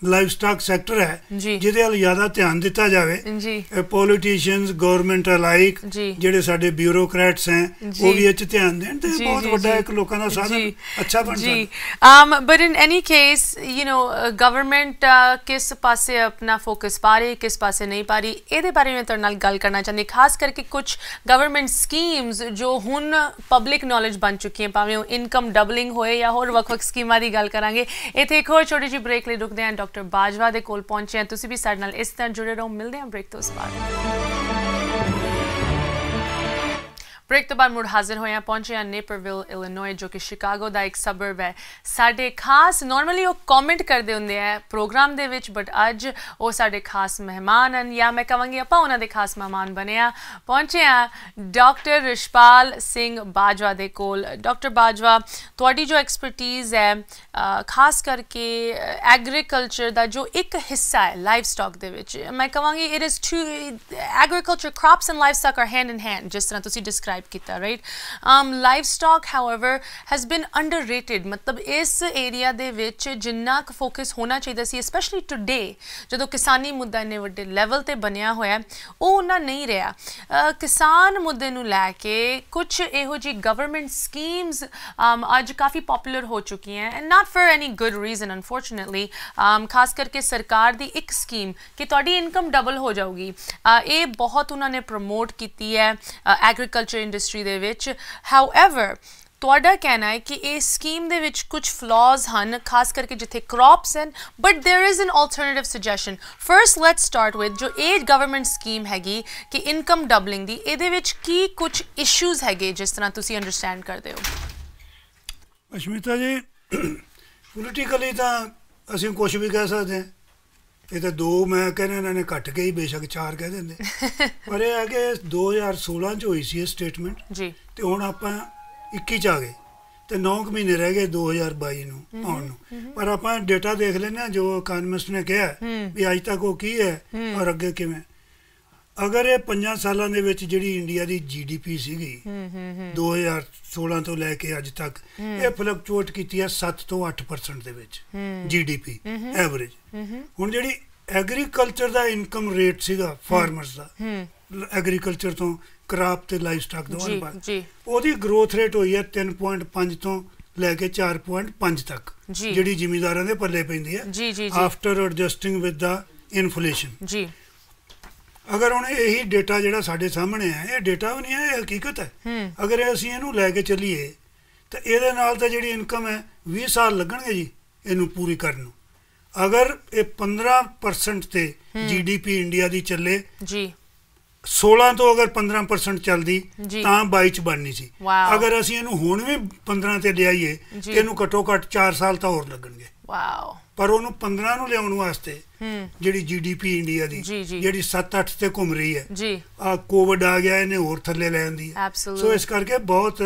ਲਾਈਵ ਸਟਾਕ ਸੈਕਟਰ ਹੈ ਜਿਹਦੇ ਵੱਲ ਜ਼ਿਆਦਾ ਧਿਆਨ ਦਿੱਤਾ ਜਾਵੇ ਜੀ ਪੋਲੀਟੀਸ਼ੀਅਨਸ ਗਵਰਨਮੈਂਟ ਅਲਾਈਕ ਜਿਹੜੇ ਸਾਡੇ ਬਿਊਰੋਕਰੈਟਸ ਹੈ ਉਹ ਵੀ ਇਹ ਚ ਧਿਆਨ ਦੇਣ ਤੇ ਬਹੁਤ ਵੱਡਾ ਇੱਕ ਲੋਕਾਂ ਦਾ ਸਾਧਨ ਅੱਛਾ ਬਣ ਸਕਦਾ ਜੀ um but in any case you know government ਕਿਸ ਪਾਸੇ ਆਪਣਾ ਫੋਕਸ ਪਾ ਰਹੀ ਕਿਸ ਪਾਸੇ ਨਹੀਂ ਪਾ ਰਹੀ ਇਹਦੇ ਬਾਰੇ ਮੈਂ ਤੁਹਾਡੇ ਨਾਲ ਗੱਲ ਕਰਨਾ ਚਾਹੁੰਦੀ ਖਾਸ ਕਰਕੇ ਕੁਝ ਗਵਰਨਮੈਂਟ ਸਕੀਮਸ ਜੋ ਹੁਣ ਪਬਲਿਕ ਨੋਲੇਜ ਬਣ ਚੁੱਕੀਆਂ ਭਾਵੇਂ ਉਹ ਇਨਕਮ ਡਬਲਿੰਗ ਹੋਏ ਜਾਂ ਹੋਰ ਵੱਖ-ਵੱਖ ਸਕੀਮਾਂ ਦੀ ਗੱਲ ਕਰਾਂਗੇ ਇੱਥੇ ਇੱਕ ਹੋਰ ਛੋਟੀ ਜਿਹੀ ਬ੍ਰੇਕ ਲਈ ਰੁਕਦੇ ਹਾਂ ਡਾਕਟਰ ਬਾਜਵਾ ਦੇ ਕੋਲ ਪਹੁੰਚੇ ਹਾਂ ਤੁਸੀਂ ਵੀ ਸਾਡੇ ਨਾਲ ਇਸ ਤਰ੍ਹਾਂ ਜੁੜੇ ਰਹੋ ਮਿਲਦੇ ਹਾਂ ਬ੍ਰੇਕ ਤੋਂ ਬਾਅਦ ਬ੍ਰੇਕ ਤੋਂ ਬਾਅਦ ਮੁੜ ਹਾਜ਼ਰ ਹੋਏ ਆ ਪਹੁੰਚੇ ਆ ਨੇਪਰਵਿਲ ਇਲਿਨੋਇ ਜੋ ਕਿ ਸ਼ਿਕਾਗੋ ਦਾ ਇੱਕ ਸਬਰਬ ਹੈ ਸਾਡੇ ਖਾਸ ਨਾਰਮਲੀ ਉਹ ਕਮੈਂਟ ਕਰਦੇ ਹੁੰਦੇ ਆ ਪ੍ਰੋਗਰਾਮ ਦੇ ਵਿੱਚ ਬਟ ਅੱਜ ਉਹ ਸਾਡੇ ਖਾਸ ਮਹਿਮਾਨ ਹਨ ਜਾਂ ਮੈਂ ਕਹਾਂਗੀ ਆਪਾਂ ਉਹਨਾਂ ਦੇ ਖਾਸ ਮਹਿਮਾਨ ਬਣੇ ਆ ਪਹੁੰਚੇ ਆ ਡਾਕਟਰ ਰਿਸ਼ਪਾਲ ਸਿੰਘ ਬਾਜਵਾ ਦੇ ਕੋਲ ਡਾਕਟਰ ਬਾਜਵਾ ਤੁਹਾਡੀ ਜੋ ਐਕਸਪਰਟੀਜ਼ ਹੈ ਖਾਸ ਕਰਕੇ ਐਗਰੀਕਲਚਰ ਦਾ ਜੋ ਇੱਕ ਹਿੱਸਾ ਹੈ ਲਾਈਵਸਟਾਕ ਦੇ ਵਿੱਚ ਮੈਂ ਕਹਾਂਗੀ it is to agriculture crops and livestock are hand in hand ਜਿਸ ਤਰ੍ਹਾਂ ਤੁਸੀਂ ਡਿਸਕ੍ਰਾਈਬ ਡਿਸਕ੍ਰਾਈਬ ਕੀਤਾ right um um stock however has been underrated ਮਤਲਬ ਇਸ ਏਰੀਆ ਦੇ ਵਿੱਚ ਜਿੰਨਾ ਕੁ ਫੋਕਸ ਹੋਣਾ ਚਾਹੀਦਾ ਸੀ ਸਪੈਸ਼ਲੀ ਟੁਡੇ ਜਦੋਂ ਕਿਸਾਨੀ ਮੁੱਦਾ ਨੇ ਵੱਡੇ ਲੈਵਲ ਤੇ ਬਣਿਆ ਹੋਇਆ ਉਹ ਉਹਨਾਂ ਨਹੀਂ ਰਿਹਾ ਕਿਸਾਨ ਮੁੱਦੇ ਨੂੰ ਲੈ ਕੇ ਕੁਝ ਇਹੋ ਜੀ ਗਵਰਨਮੈਂਟ ਸਕੀਮਸ ਆਮ ਅੱਜ ਕਾਫੀ ਪਪੂਲਰ ਹੋ ਚੁੱਕੀਆਂ and not for any good reason unfortunately ਖਾਸ ਕਰਕੇ ਸਰਕਾਰ ਦੀ ਇੱਕ ਸਕੀਮ ਕਿ ਤੁਹਾਡੀ ਇਨਕਮ ਡਬਲ ਹੋ ਜਾਊਗੀ ਇਹ ਬਹੁਤ ਉਹਨਾਂ ਨੇ ਪ੍ਰੋਮੋਟ ਕੀਤੀ ਹੈ ਐਗਰੀਕਲਚਰ ਇੰਡਸਟਰੀ ਦੇ ਵਿੱਚ ਹਾਊਐਵਰ ਤੁਹਾਡਾ ਕਹਿਣਾ ਹੈ ਕਿ ਇਹ ਸਕੀਮ ਦੇ ਵਿੱਚ ਕੁਝ ਫਲॉज ਹਨ ਖਾਸ ਕਰਕੇ ਜਿੱਥੇ ਕ੍ਰੌਪਸ ਹਨ but there is an alternative suggestion first let's start with ਜੋ ਇਹ ਗਵਰਨਮੈਂਟ ਸਕੀਮ ਹੈਗੀ ਕਿ ਇਨਕਮ ਡਬਲਿੰਗ ਦੀ ਇਹਦੇ ਵਿੱਚ ਕੀ ਕੁਝ ਇਸ਼ੂਜ਼ ਹੈਗੇ ਜਿਸ ਤਰ੍ਹਾਂ ਤੁਸੀਂ ਅੰਡਰਸਟੈਂਡ ਕਰਦੇ ਹੋ ਅਸ਼ਮਿਤਾ ਜੀ ਪੋਲੀਟੀਕਲੀ ਤਾਂ ਅਸੀਂ ਕੁਝ ਵੀ ਕਹਿ ਸਕਦੇ ਹਾਂ ਇਹ ਤਾਂ ਦੋ ਮੈਂ ਕਹਿੰਦਾ ਇਹਨਾਂ ਨੇ ਘੱਟ ਕੇ ਹੀ ਬੇਸ਼ੱਕ ਚਾਰ ਕਹਿ ਦਿੰਦੇ <laughs> ਪਰ ਇਹ ਹੈ ਕਿ 2016 ਚ ਹੋਈ ਸੀ ਇਹ ਸਟੇਟਮੈਂਟ ਜੀ ਤੇ ਹੁਣ ਆਪਾਂ 21 ਚ ਆ ਗਏ ਤੇ 9 ਮਹੀਨੇ ਰਹਿ ਗਏ 2022 ਨੂੰ ਆਉਣ ਨੂੰ ਪਰ ਆਪਾਂ ਡਾਟਾ ਦੇਖ ਲੈਣਾ ਜੋ ਇਕਨੋਮਿਸਟ ਨੇ ਕਿਹਾ ਵੀ ਅਜ ਤੱਕ ਉਹ ਕੀ ਹੈ ਔਰ ਅੱਗੇ ਕਿਵੇਂ ਅਗਰ ਇਹ 5 ਸਾਲਾਂ ਦੇ ਵਿੱਚ ਜਿਹੜੀ ਇੰਡੀਆ ਦੀ ਜੀਡੀਪੀ ਸੀਗੀ ਹੂੰ ਹੂੰ ਹੂੰ 2016 ਤੋਂ ਲੈ ਕੇ ਅੱਜ ਤੱਕ ਇਹ ਫਲਕਚੁਏਟ ਕੀਤੀ ਹੈ 7 ਤੋਂ 8% ਦੇ ਵਿੱਚ ਜੀਡੀਪੀ ਐਵਰੇਜ ਹੁਣ ਜਿਹੜੀ ਐਗਰੀਕਲਚਰ ਦਾ ਇਨਕਮ ਰੇਟ ਸੀਗਾ ਫਾਰਮਰਸ ਦਾ ਹੂੰ ਐਗਰੀਕਲਚਰ ਤੋਂ ਕ੍ਰਾਪ ਤੇ ਲਾਈਵਸਟਾਕ ਦੋਵਾਂ ਬਾਅਦ ਉਹਦੀ ਗਰੋਥ ਰੇਟ ਹੋਈ ਹੈ 3.5 ਤੋਂ ਲੈ ਕੇ 4.5 ਤੱਕ ਜਿਹੜੀ ਜ਼ਿਮੀਦਾਰਾਂ ਦੇ ਪੱਲੇ ਪੈਂਦੀ ਹੈ after adjusting with the inflation ਜੀ ਅਗਰ ਹੁਣ ਇਹੀ ਡਾਟਾ ਜਿਹੜਾ ਸਾਡੇ ਸਾਹਮਣੇ ਆ ਇਹ ਡਾਟਾ ਵੀ ਨਹੀਂ ਹੈ ਇਹ ਹਕੀਕਤ ਹੈ ਅਗਰ ਅਸੀਂ ਇਹਨੂੰ ਲੈ ਕੇ ਚੱਲੀਏ ਤਾਂ ਇਹਦੇ ਨਾਲ ਤਾਂ ਜਿਹੜੀ ਇਨਕਮ ਹੈ 20 ਸਾਲ ਲੱਗਣਗੇ ਜੀ ਇਹਨੂੰ ਪੂਰੀ ਕਰਨ ਨੂੰ ਅਗਰ ਇਹ 15% ਤੇ ਜੀਡੀਪੀ ਇੰਡੀਆ ਦੀ ਚੱਲੇ ਜੀ 16 ਤੋਂ ਅਗਰ 15% ਚੱਲਦੀ ਤਾਂ 22 ਚ ਬਣਨੀ ਸੀ ਅਗਰ ਅਸੀਂ ਇਹਨੂੰ ਹੁਣ ਵੀ 15 ਤੇ ਲਿਆਈਏ ਤੇ ਇਹਨੂੰ ਘੱਟੋ ਘੱਟ 4 ਸਾਲ ਤਾਂ ਹੋਰ ਲੱਗਣਗੇ ਵਾਓ ਪਰ ਉਹਨੂੰ 15 ਨੂੰ ਲਿਆਉਣ ਵਾਸਤੇ ਜਿਹੜੀ ਜੀਡੀਪੀ ਇੰਡੀਆ ਦੀ ਜਿਹੜੀ 7-8 ਤੇ ਘੁੰਮ ਰਹੀ ਹੈ ਜੀ ਆ ਕੋਵਿਡ ਆ ਗਿਆ ਇਹਨੇ ਹੋਰ ਥੱਲੇ ਲੈ ਜਾਂਦੀ ਹੈ ਸੋ ਇਸ ਕਰਕੇ ਬਹੁਤ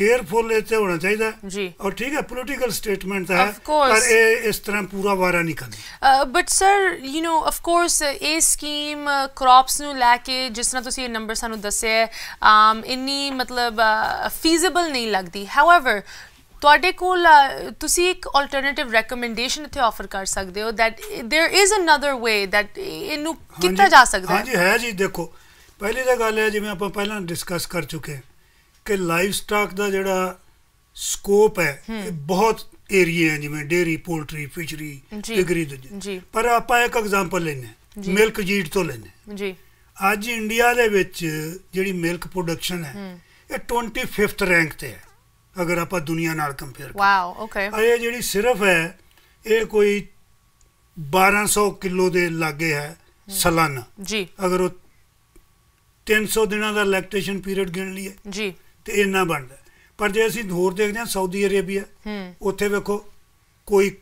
ਕੇਅਰਫੁਲ ਤੇ ਹੋਣਾ ਚਾਹੀਦਾ ਜੀ ਔਰ ਠੀਕ ਹੈ ਪੋਲੀਟੀਕਲ ਸਟੇਟਮੈਂਟ ਹੈ ਪਰ ਇਹ ਇਸ ਤਰ੍ਹਾਂ ਪੂਰਾ ਵਾਰਾ ਨਹੀਂ ਕਰਦੀ but sir you know of course ਇਹ ਸਕੀਮ ਕ੍ਰੌਪਸ ਨੂੰ ਲੈ ਕੇ ਜਿਸ ਤਰ੍ਹਾਂ ਤੁਸੀਂ ਇਹ ਨੰਬਰ ਸਾਨੂੰ ਦੱਸਿਆ ਆਮ ਇੰਨੀ ਮਤਲਬ ਫੀਜ਼ੀਬਲ ਨਹੀਂ ਲੱਗਦੀ ਹਾਊਏਵਰ ਤੁਹਾਡੇ ਕੋਲ ਤੁਸੀਂ ਇੱਕ ਆਲਟਰਨੇਟਿਵ ਰეკਮੈਂਡੇਸ਼ਨ ਇੱਥੇ ਆਫਰ ਕਰ ਸਕਦੇ ਹੋ that there is another way that ਇਹਨੂੰ ਕਿੱਥੇ ਜਾ ਸਕਦਾ ਹੈ ਹਾਂਜੀ ਹੈ ਜੀ ਦੇਖੋ ਪਹਿਲੀ ਤਾਂ ਗੱਲ ਹੈ ਜਿਵੇਂ ਆਪਾਂ ਪਹਿਲਾਂ ਡਿਸਕਸ ਕਰ ਚੁੱਕੇ ਕਿ ਲਾਈਵ ਸਟਾਕ ਦਾ ਜਿਹੜਾ ਸਕੋਪ ਹੈ ਇਹ ਬਹੁਤ ਏਰੀਆ ਹੈ ਜਿਵੇਂ ਡੇਰੀ ਪੋਲਟਰੀ ਫਿਸ਼ਰੀ ਐਗਰੀ ਦੂਜੇ ਪਰ ਆਪਾਂ ਇੱਕ ਐਗਜ਼ਾਮਪਲ ਲੈਨੇ ਮਿਲਕ ਜੀਟ ਤੋਂ ਲੈਨੇ ਜੀ ਅੱਜ ਇੰਡੀਆ ਦੇ ਵਿੱਚ ਜਿਹੜੀ ਮਿਲਕ ਪ੍ਰੋਡਕਸ਼ਨ ਹੈ ਇਹ 25th ਰੈਂਕ ਤੇ ਹੈ ਅਗਰ ਆਪਾਂ ਦੁਨੀਆ ਨਾਲ ਕੰਪੇਅਰ ਕਰੀਏ ਵਾਓ ਓਕੇ ਇਹ ਜਿਹੜੀ ਸਿਰਫ ਹੈ ਇਹ ਕੋਈ 1200 ਕਿਲੋ ਦੇ ਲਾਗੇ ਹੈ ਸਲਨ ਜੀ ਅਗਰ ਉਹ 300 ਦਿਨਾਂ ਦਾ ਲੈਕਟੇਸ਼ਨ ਪੀਰੀਅਡ ਗਿਣ ਲਈਏ ਜੀ ਤੇ ਇੰਨਾ ਬਣਦਾ ਪਰ ਜੇ ਅਸੀਂ ਹੋਰ ਦੇਖਦੇ ਹਾਂ ਸਾਊਦੀ ਅਰੇਬੀਆ ਹੂੰ ਉੱਥੇ ਵੇਖੋ ਕੋਈ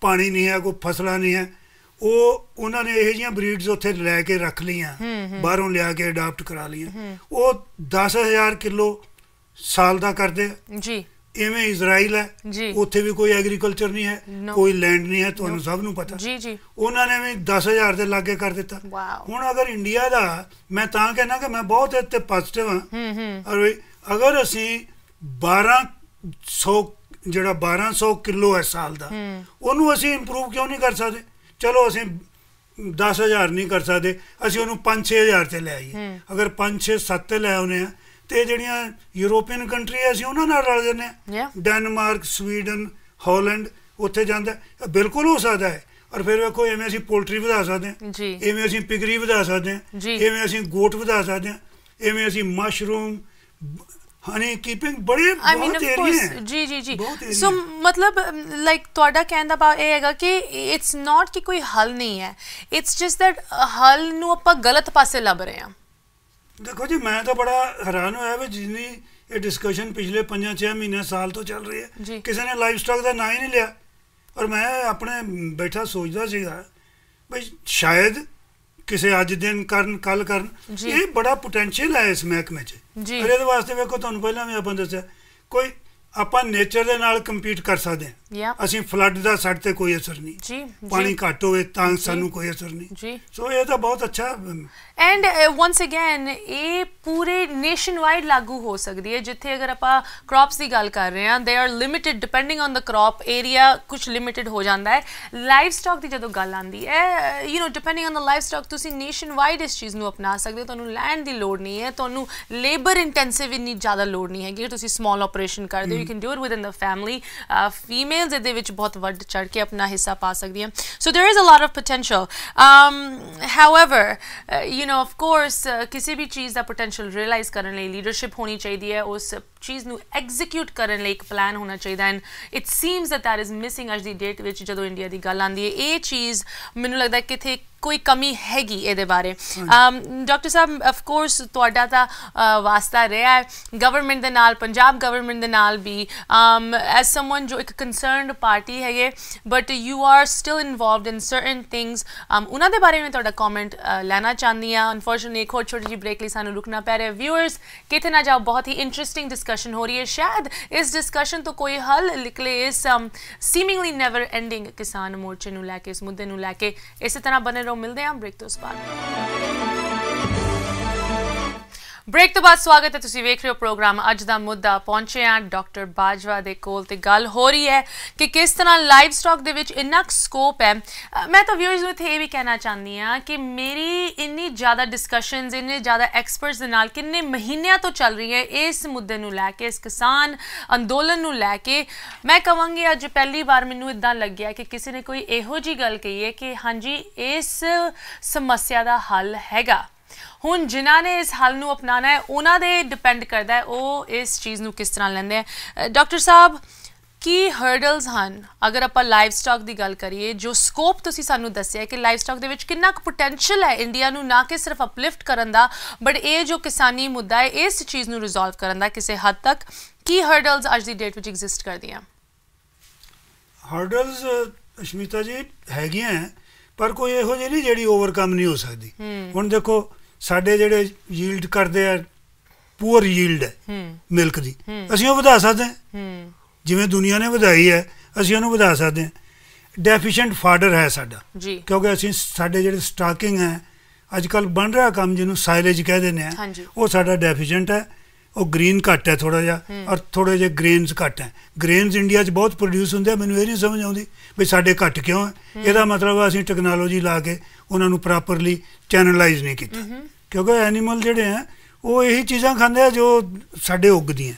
ਪਾਣੀ ਨਹੀਂ ਹੈ ਕੋਈ ਫਸਲਾਂ ਨਹੀਂ ਹੈ ਉਹ ਉਹਨਾਂ ਨੇ ਇਹੋ ਜੀਆਂ ਬਰੀਡਸ ਉੱਥੇ ਲੈ ਕੇ ਰੱਖ ਲਈਆਂ ਬਾਹਰੋਂ ਲਿਆ ਕੇ ਅਡਾਪਟ ਕਰਾ ਲਈਆਂ ਉਹ 10000 ਕਿਲੋ ਸਾਲ ਦਾ ਕਰਦੇ ਜੀ ਇਵੇਂ ਇਜ਼ਰਾਈਲ ਹੈ ਉੱਥੇ ਵੀ ਕੋਈ ਐਗਰੀਕਲਚਰ ਨਹੀਂ ਹੈ ਕੋਈ ਲੈਂਡ ਨਹੀਂ ਹੈ ਤੁਹਾਨੂੰ ਸਭ ਨੂੰ ਪਤਾ ਜੀ ਜੀ ਉਹਨਾਂ ਨੇ ਵੀ 10000 ਦੇ ਲਾਗੇ ਕਰ ਦਿੱਤਾ ਹੁਣ ਅਗਰ ਇੰਡੀਆ ਦਾ ਮੈਂ ਤਾਂ ਕਹਿੰਦਾ ਕਿ ਮੈਂ ਬਹੁਤ ਇੱਥੇ ਪੋਜ਼ਿਟਿਵ ਹਾਂ ਹੂੰ ਅਗਰ ਅਸੀਂ 1200 ਜਿਹੜਾ 1200 ਕਿਲੋ ਹੈ ਸਾਲ ਦਾ ਉਹਨੂੰ ਅਸੀਂ ਇੰਪਰੂਵ ਕਿਉਂ ਨਹੀਂ ਕਰ ਸਕਦੇ ਚਲੋ ਅਸੀਂ 10000 ਨਹੀਂ ਕਰ ਸਕਦੇ ਅਸੀਂ ਉਹਨੂੰ 5-6000 ਤੇ ਲੈ ਆਈਏ ਅਗਰ 5-6 7 ਤੇ ਲੈ ਆਉਨੇ ਆ ਤੇ ਜਿਹੜੀਆਂ ਯੂਰੋਪੀਅਨ ਕੰਟਰੀ ਐ ਅਸੀਂ ਉਹਨਾਂ ਨਾਲ ਰਲ ਜਾਂਦੇ ਆ ਡੈਨਮਾਰਕ ਸਵੀਡਨ ਹਾਲੈਂਡ ਉੱਥੇ ਜਾਂਦਾ ਬਿਲਕੁਲ ਹੋ ਸਕਦਾ ਹੈ ਔਰ ਫਿਰ ਵੇਖੋ ਐਵੇਂ ਅਸੀਂ ਪੋਲਟਰੀ ਵਧਾ ਸਕਦੇ ਹਾਂ ਐਵੇਂ ਅਸੀਂ ਪਿਗਰੀ ਵਧਾ ਸਕਦੇ ਹਾਂ ਐਵੇਂ ਅਸੀਂ ਗੋਟ ਵਧਾ ਸਕਦੇ ਹਾਂ ਐਵੇਂ ਅਸੀਂ ਮਸ਼ਰੂਮ ਹਨੀ ਕੀਪਿੰਗ ਬੜੇ ਬਹੁਤ ਏਰੀਆ ਹੈ ਜੀ ਜੀ ਜੀ ਸੋ ਮਤਲਬ ਲਾਈਕ ਤੁਹਾਡਾ ਕਹਿਣ ਦਾ ਇਹ ਹੈਗਾ ਕਿ ਇਟਸ ਨਾਟ ਕਿ ਕੋਈ ਹੱਲ ਨਹੀਂ ਹੈ ਇਟਸ ਜਸਟ ਦੈਟ ਹੱਲ ਨੂੰ ਆਪਾਂ ਗਲਤ ਪਾਸੇ ਲੱਭ ਰਹੇ ਹਾਂ ਦੇਖੋ ਜੀ ਮੈਂ ਤਾਂ ਬੜਾ ਹੈਰਾਨ ਹੋਇਆ ਵੀ ਜਿੰਨੀ ਇਹ ਡਿਸਕਸ਼ਨ ਪਿਛਲੇ 5-6 ਮਹੀਨੇ ਸਾਲ ਤੋਂ ਚੱਲ ਰਹੀ ਹੈ ਕਿਸੇ ਨੇ ਲਾਈਫ ਸਟਾਕ ਦਾ ਨਾਂ ਹੀ ਨਹੀਂ ਲਿਆ ਔਰ ਮੈਂ ਆਪਣੇ ਬੈਠਾ ਸੋਚਦਾ ਸੀਗਾ ਬਈ ਸ਼ਾਇਦ ਕਿਸੇ ਅੱਜ ਦਿਨ ਕਰਨ ਕੱਲ ਕਰਨ ਇਹ ਬੜਾ ਪੋਟੈਂਸ਼ੀਅਲ ਹੈ ਇਸ ਮਹਿਕਮੇ 'ਚ ਅਰੇ ਇਹਦੇ ਵਾਸਤੇ ਵੇਖੋ ਤੁਹਾਨੂੰ ਪਹਿਲਾਂ ਵੀ ਆਪਾਂ ਦੱਸਿਆ ਕੋਈ ਆਪਾਂ ਨੇਚਰ ਦੇ ਨਾਲ ਕੰਪੀਟ ਕਰ ਸਕਦੇ ਹਾਂ ਅਸੀਂ ਫਲੱਡ ਦਾ ਸਾਡੇ ਤੇ ਕੋਈ ਅਸਰ ਨਹੀਂ ਜੀ ਪਾਣੀ ਘੱਟ ਹੋਵੇ ਤਾਂ ਸਾਨੂੰ ਕੋਈ ਅਸਰ ਨਹੀਂ ਜੀ ਸੋ ਇਹ ਤਾਂ ਬਹੁਤ ਅੱਛਾ ਐਂਡ ਵਾਂਸ ਅਗੇਨ ਇਹ ਪੂਰੇ ਨੇਸ਼ਨ ਵਾਈਡ ਲਾਗੂ ਹੋ ਸਕਦੀ ਹੈ ਜਿੱਥੇ ਅਗਰ ਆਪਾਂ ਕ੍ਰੌਪਸ ਦੀ ਗੱਲ ਕਰ ਰਹੇ ਹਾਂ they are limited depending on the crop area ਕੁਝ ਲਿਮਿਟਿਡ ਹੋ ਜਾਂਦਾ ਹੈ ਲਾਈਵ ਸਟਾਕ ਦੀ ਜਦੋਂ ਗੱਲ ਆਂਦੀ ਹੈ you know depending on the livestock ਤੁਸੀਂ ਨੇਸ਼ਨ ਵਾਈਡ ਇਸ ਚੀਜ਼ ਨੂੰ ਅਪਣਾ ਸਕਦੇ ਹੋ ਤੁਹਾਨੂੰ ਲੈਂਡ ਦੀ ਲੋੜ ਨਹੀਂ ਹੈ ਤੁਹਾਨੂੰ ਲੇਬਰ ਇੰਟੈਂਸਿਵ ਇੰਨੀ ਜ਼ਿਆਦਾ ਲੋੜ ਨਹੀਂ ਹੈਗੀ ਤੁਸੀਂ ਸਮਾਲ ਆਪਰੇਸ਼ਨ ਕਰਦੇ ਹੋ can do it within the family uh, females ਇਹਦੇ ਵਿੱਚ ਬਹੁਤ ਵੱਡ ਚੜ ਕੇ ਆਪਣਾ ਹਿੱਸਾ ਪਾ ਸਕਦੀਆਂ so there is a lot of potential um however you know of course ਕਿਸੇ ਵੀ ਚੀਜ਼ ਦਾ ਪੋਟੈਂਸ਼ੀਅਲ realize ਕਰਨ ਲਈ ਲੀਡਰਸ਼ਿਪ ਹੋਣੀ ਚਾਹੀਦੀ ਹੈ ਉਸ ਚੀਜ਼ ਨੂੰ ਐਗਜ਼ੀਕਿਊਟ ਕਰਨ ਲਈ ਇੱਕ ਪਲਾਨ ਹੋਣਾ ਚਾਹੀਦਾ and it seems that that is missing ਅੱਜ ਦੀ ਡੇਟ ਵਿੱਚ ਜਦੋਂ ਇੰਡੀਆ ਦੀ ਗੱਲ ਆਂਦੀ ਹੈ ਇਹ ਚੀਜ਼ ਮੈਨੂੰ ਲੱਗਦਾ ਕਿ ਕਿਥੇ ਕੋਈ ਕਮੀ ਹੈਗੀ ਇਹਦੇ ਬਾਰੇ ਡਾਕਟਰ ਸਾਹਿਬ ਆਫ ਕੋਰਸ ਤੁਹਾਡਾ ਤਾਂ ਵਾਸਤਾ ਰਿਹਾ ਹੈ ਗਵਰਨਮੈਂਟ ਦੇ ਨਾਲ ਪੰਜਾਬ ਗਵਰਨਮੈਂਟ ਦੇ ਨਾਲ ਵੀ ਅਮ ਐਸ ਸਮਵਨ ਜੋ ਇੱਕ ਕਨਸਰਨਡ ਪਾਰਟੀ ਹੈ ਇਹ but you are still involved in certain things um ਉਹਨਾਂ ਦੇ ਬਾਰੇ ਮੈਂ ਤੁਹਾਡਾ ਕਮੈਂਟ ਲੈਣਾ ਚਾਹੁੰਦੀ ਆ ਅਨਫੋਰਚੂਨਟਲੀ ਇੱਕ ਹੋਰ ਛੋਟੀ ਜਿਹੀ ਬ੍ਰੇਕ ਲਈ ਸਾਨੂੰ ਰੁਕਣਾ ਪੈ ਰਿਹਾ ਵਿਊਅਰਸ ਕਿਤੇ ਨਾ ਜਾਓ ਬਹੁਤ ਹੀ ਇੰਟਰਸਟਿੰਗ ਡਿਸਕਸ਼ਨ ਹੋ ਰਹੀ ਹੈ ਸ਼ਾਇਦ ਇਸ ਡਿਸਕਸ਼ਨ ਤੋਂ ਕੋਈ ਹੱਲ ਨਿਕਲੇ ਇਸ ਸੀਮਿੰਗਲੀ ਨੈਵਰ ਐਂਡਿੰਗ ਕਿਸਾਨ ਮੋਰਚੇ ਨੂੰ ਲੈ ਕੇ ਇਸ ਮੁੱਦੇ ਨੂੰ ਲੈ ਕੇ ਇਸੇ ਤਰ੍ਹਾਂ ਬਣੇ Romilde Ambrictus Balm. ਬ੍ਰੇਕ ਤੋਂ ਬਾਅਦ ਸਵਾਗਤ ਹੈ ਤੁਸੀਂ ਵੇਖ ਰਹੇ ਹੋ ਪ੍ਰੋਗਰਾਮ ਅੱਜ ਦਾ ਮੁੱਦਾ ਪਹੁੰਚੇ ਆ ਡਾਕਟਰ ਬਾਜਵਾ ਦੇ ਕੋਲ ਤੇ ਗੱਲ ਹੋ ਰਹੀ ਹੈ ਕਿ ਕਿਸ ਤਰ੍ਹਾਂ ਲਾਈਵ ਸਟਾਕ ਦੇ ਵਿੱਚ ਇੰਨਾ ਸਕੋਪ ਹੈ ਮੈਂ ਤਾਂ ਵਿਊਅਰਸ ਨੂੰ ਇਹ ਵੀ ਕਹਿਣਾ ਚਾਹੁੰਦੀ ਆ ਕਿ ਮੇਰੀ ਇੰਨੀ ਜ਼ਿਆਦਾ ਡਿਸਕਸ਼ਨਸ ਇੰਨੇ ਜ਼ਿਆਦਾ ਐਕਸਪਰਟਸ ਦੇ ਨਾਲ ਕਿੰਨੇ ਮਹੀਨਿਆਂ ਤੋਂ ਚੱਲ ਰਹੀ ਹੈ ਇਸ ਮੁੱਦੇ ਨੂੰ ਲੈ ਕੇ ਇਸ ਕਿਸਾਨ ਅੰਦੋਲਨ ਨੂੰ ਲੈ ਕੇ ਮੈਂ ਕਹਾਂਗੀ ਅੱਜ ਪਹਿਲੀ ਵਾਰ ਮੈਨੂੰ ਇਦਾਂ ਲੱਗਿਆ ਕਿ ਕਿਸੇ ਨੇ ਕੋਈ ਇਹੋ ਜੀ ਗੱਲ ਕਹੀ ਹੈ ਕਿ ਹਾਂਜੀ ਇਸ ਸਮੱਸਿਆ ਦਾ ਹੱਲ ਹੈਗਾ ਹੁਣ ਜਿਨ੍ਹਾਂ ਨੇ ਇਸ ਹੱਲ ਨੂੰ ਅਪਣਾਣਾ ਹੈ ਉਹਨਾਂ ਦੇ ਡਿਪੈਂਡ ਕਰਦਾ ਹੈ ਉਹ ਇਸ ਚੀਜ਼ ਨੂੰ ਕਿਸ ਤਰ੍ਹਾਂ ਲੈਂਦੇ ਆ ਡਾਕਟਰ ਸਾਹਿਬ ਕੀ ਹਰਡਲਸ ਹਨ ਅਗਰ ਆਪਾਂ ਲਾਈਵ ਸਟਾਕ ਦੀ ਗੱਲ ਕਰੀਏ ਜੋ ਸਕੋਪ ਤੁਸੀਂ ਸਾਨੂੰ ਦੱਸਿਆ ਕਿ ਲਾਈਵ ਸਟਾਕ ਦੇ ਵਿੱਚ ਕਿੰਨਾ ਕੁ ਪੋਟੈਂਸ਼ੀਅਲ ਹੈ ਇੰਡੀਆ ਨੂੰ ਨਾ ਕਿ ਸਿਰਫ ਅਪਲਿਫਟ ਕਰਨ ਦਾ ਬਟ ਇਹ ਜੋ ਕਿਸਾਨੀ ਮੁੱਦਾ ਹੈ ਇਸ ਚੀਜ਼ ਨੂੰ ਰਿਜ਼ੋਲਵ ਕਰਨ ਦਾ ਕਿਸੇ ਹੱਦ ਤੱਕ ਕੀ ਹਰਡਲਸ ਅੱਜ ਦੀ ਡੇਟ ਵਿੱਚ ਐਗਜ਼ਿਸਟ ਕਰਦੀਆਂ ਹਰਡਲਸ ਅਸ਼ਮਿਤਾ ਜੀ ਹੈਗੀਆਂ ਪਰ ਕੋਈ ਇਹੋ ਜਿਹੀ ਨਹੀਂ ਜਿਹੜੀ ਓਵਰਕਮ ਨਹੀਂ ਹੋ ਸਕਦੀ ਹੁਣ ਦੇਖੋ ਸਾਡੇ ਜਿਹੜੇ ਯੀਲਡ ਕਰਦੇ ਆ ਪੂਰ ਯੀਲਡ ਹੈ ਮਿਲਕ ਦੀ ਅਸੀਂ ਉਹ ਵਧਾ ਸਕਦੇ ਹਾਂ ਜਿਵੇਂ ਦੁਨੀਆ ਨੇ ਵਧਾਈ ਹੈ ਅਸੀਂ ਉਹਨੂੰ ਵਧਾ ਸਕਦੇ ਹਾਂ ਡੈਫੀਸ਼ੀਐਂਟ ਫਾਡਰ ਹੈ ਸਾਡਾ ਕਿਉਂਕਿ ਅਸੀਂ ਸਾਡੇ ਜਿਹੜੇ ਸਟਾਕਿੰਗ ਹੈ ਅੱਜ ਕੱਲ ਬਣ ਰਿਹਾ ਕੰਮ ਜਿਹਨੂੰ ਸਾਇਲੇਜ ਕਹਿੰਦੇ ਨੇ ਉਹ ਸਾਡਾ ਡੈਫੀਸ਼ੀਐਂਟ ਹੈ ਉਹ ਗ੍ਰੀਨ ਘੱਟ ਹੈ ਥੋੜਾ ਜਿਹਾ ਔਰ ਥੋੜੇ ਜਿਹੇ ਗ੍ਰੇਨਸ ਘੱਟ ਹੈ ਗ੍ਰੇਨਸ ਇੰਡੀਆ 'ਚ ਬਹੁਤ ਪ੍ਰੋਡਿਊਸ ਹੁੰਦੇ ਆ ਮੈਨੂੰ ਇਹ ਨਹੀਂ ਸਮਝ ਆਉਂਦੀ ਵੀ ਸਾਡੇ ਘੱਟ ਕਿਉਂ ਹੈ ਇਹਦਾ ਮਤਲਬ ਅਸੀਂ ਟੈਕਨੋਲੋਜੀ ਲਾ ਕੇ ਉਹਨਾਂ ਨੂੰ ਪ੍ਰੋਪਰਲੀ ਚੈਨਲਾਈਜ਼ ਨਹੀਂ ਕੀਤਾ ਕਿਉਂਕਿ ਐਨੀਮਲ ਜਿਹੜੇ ਆ ਉਹ ਇਹੀ ਚੀਜ਼ਾਂ ਖਾਂਦੇ ਆ ਜੋ ਸਾਡੇ ਉੱਗਦੀਆਂ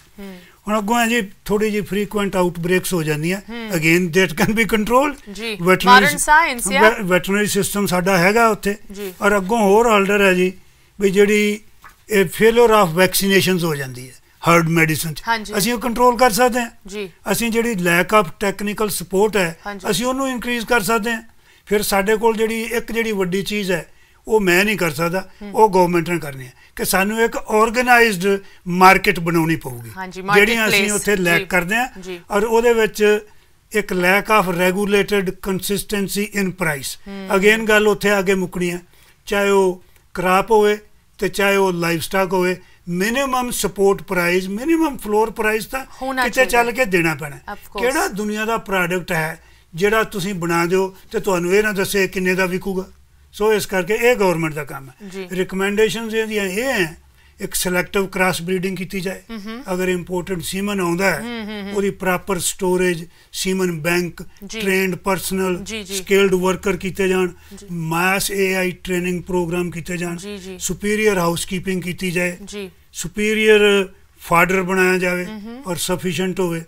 ਹੁਣ ਅੱਗੋਂ ਜੀ ਥੋੜੀ ਜੀ ਫ੍ਰੀਕੁਐਂਟ ਆਊਟਬ੍ਰੇਕਸ ਹੋ ਜਾਂਦੀਆਂ again that can be control ਜੀ ਸਾਇੰਸ ਯਾ ਵੈਟਰਨਰੀ ਸਿਸਟਮ ਸਾਡਾ ਹੈਗਾ ਉੱਥੇ ਔਰ ਅੱਗੋਂ ਹੋਰ ਆਲਡਰ ਹੈ ਜੀ ਵੀ ਜਿਹੜੀ ਇਹ ਫੇਲਰ ਆਫ ਵੈਕਸੀਨੇਸ਼ਨਸ ਹੋ ਜਾਂਦੀ ਹੈ ਹਰਡ ਮੈਡੀਸਨ ਚ ਅਸੀਂ ਉਹ ਕੰਟਰੋਲ ਕਰ ਸਕਦੇ ਹਾਂ ਜੀ ਅਸੀਂ ਜਿਹੜੀ ਲੈਕ ਆਫ ਟੈਕਨੀਕਲ ਸਪੋਰਟ ਹੈ ਅਸੀਂ ਉਹਨੂੰ ਇਨਕਰੀਜ਼ ਕਰ ਸਕਦੇ ਹਾਂ ਫਿਰ ਸਾਡੇ ਕੋਲ ਜਿਹੜੀ ਇੱਕ ਜਿਹੜੀ ਵੱਡੀ ਚੀਜ਼ ਹੈ ਉਹ ਮੈਂ ਨਹੀਂ ਕਰ ਸਕਦਾ ਉਹ ਗਵਰਨਮੈਂਟ ਨੇ ਕਰਨੀ ਹੈ ਕਿ ਸਾਨੂੰ ਇੱਕ ਆਰਗੇਨਾਈਜ਼ਡ ਮਾਰਕੀਟ ਬਣਾਉਣੀ ਪਊਗੀ ਜਿਹੜੀਆਂ ਅਸੀਂ ਉੱਥੇ ਲੈਕ ਕਰਦੇ ਹਾਂ ਔਰ ਉਹਦੇ ਵਿੱਚ ਇੱਕ lack of regulated consistency in price again ਗੱਲ ਉੱਥੇ ਅੱਗੇ ਮੁਕਣੀ ਹੈ ਚਾਹੇ ਉਹ ਕਰਾਪ ਹੋਵੇ ਤੇ ਚਾਹੇ ਉਹ ਲਾਈਵ ਸਟਾਕ ਹੋਵੇ minimum support price minimum floor price ਤਾਂ ਕਿਤੇ ਚੱਲ ਕੇ ਦੇਣਾ ਪੈਣਾ ਕਿਹੜਾ ਦੁਨੀਆ ਦਾ ਪ੍ਰੋਡਕਟ ਹੈ ਜਿਹੜਾ ਤੁਸੀਂ ਬਣਾ ਦਿਓ ਤੇ ਤੁਹਾਨੂੰ ਇਹ ਨਾ ਦੱਸੇ ਕਿੰਨੇ ਦਾ ਵਿਕੂਗਾ ਸੋ ਇਸ ਕਰਕੇ ਇਹ ਗਵਰਨਮੈਂਟ ਦਾ ਕੰਮ ਹੈ ਰეკਮੈਂਡੇਸ਼ਨਸ ਇਹਦੀਆਂ ਇਹ ਹੈ ਇੱਕ ਸਿਲੈਕਟਿਵ ਕ੍ਰਾਸ ਬਰੀਡਿੰਗ ਕੀਤੀ ਜਾਏ ਅਗਰ ਇੰਪੋਰਟੈਂਟ ਸੀਮਨ ਆਉਂਦਾ ਹੈ ਉਹਦੀ proper storage semen bank trained personnel skilled worker ਕੀਤੇ ਜਾਣ ਮਾਸ ਏਆਈ ਟ੍ਰੇਨਿੰਗ ਪ੍ਰੋਗਰਾਮ ਕੀਤੇ ਜਾਣ ਸੁਪੀਰੀਅਰ ਹਾਊਸਕੀਪਿੰਗ ਕੀਤੀ ਜਾਏ ਸੁਪੀਰੀਅਰ ਫਾਡਰ ਬਣਾਇਆ ਜਾਵੇ ਔਰ ਸਫੀਸ਼ੀਐਂਟ ਹੋਵੇ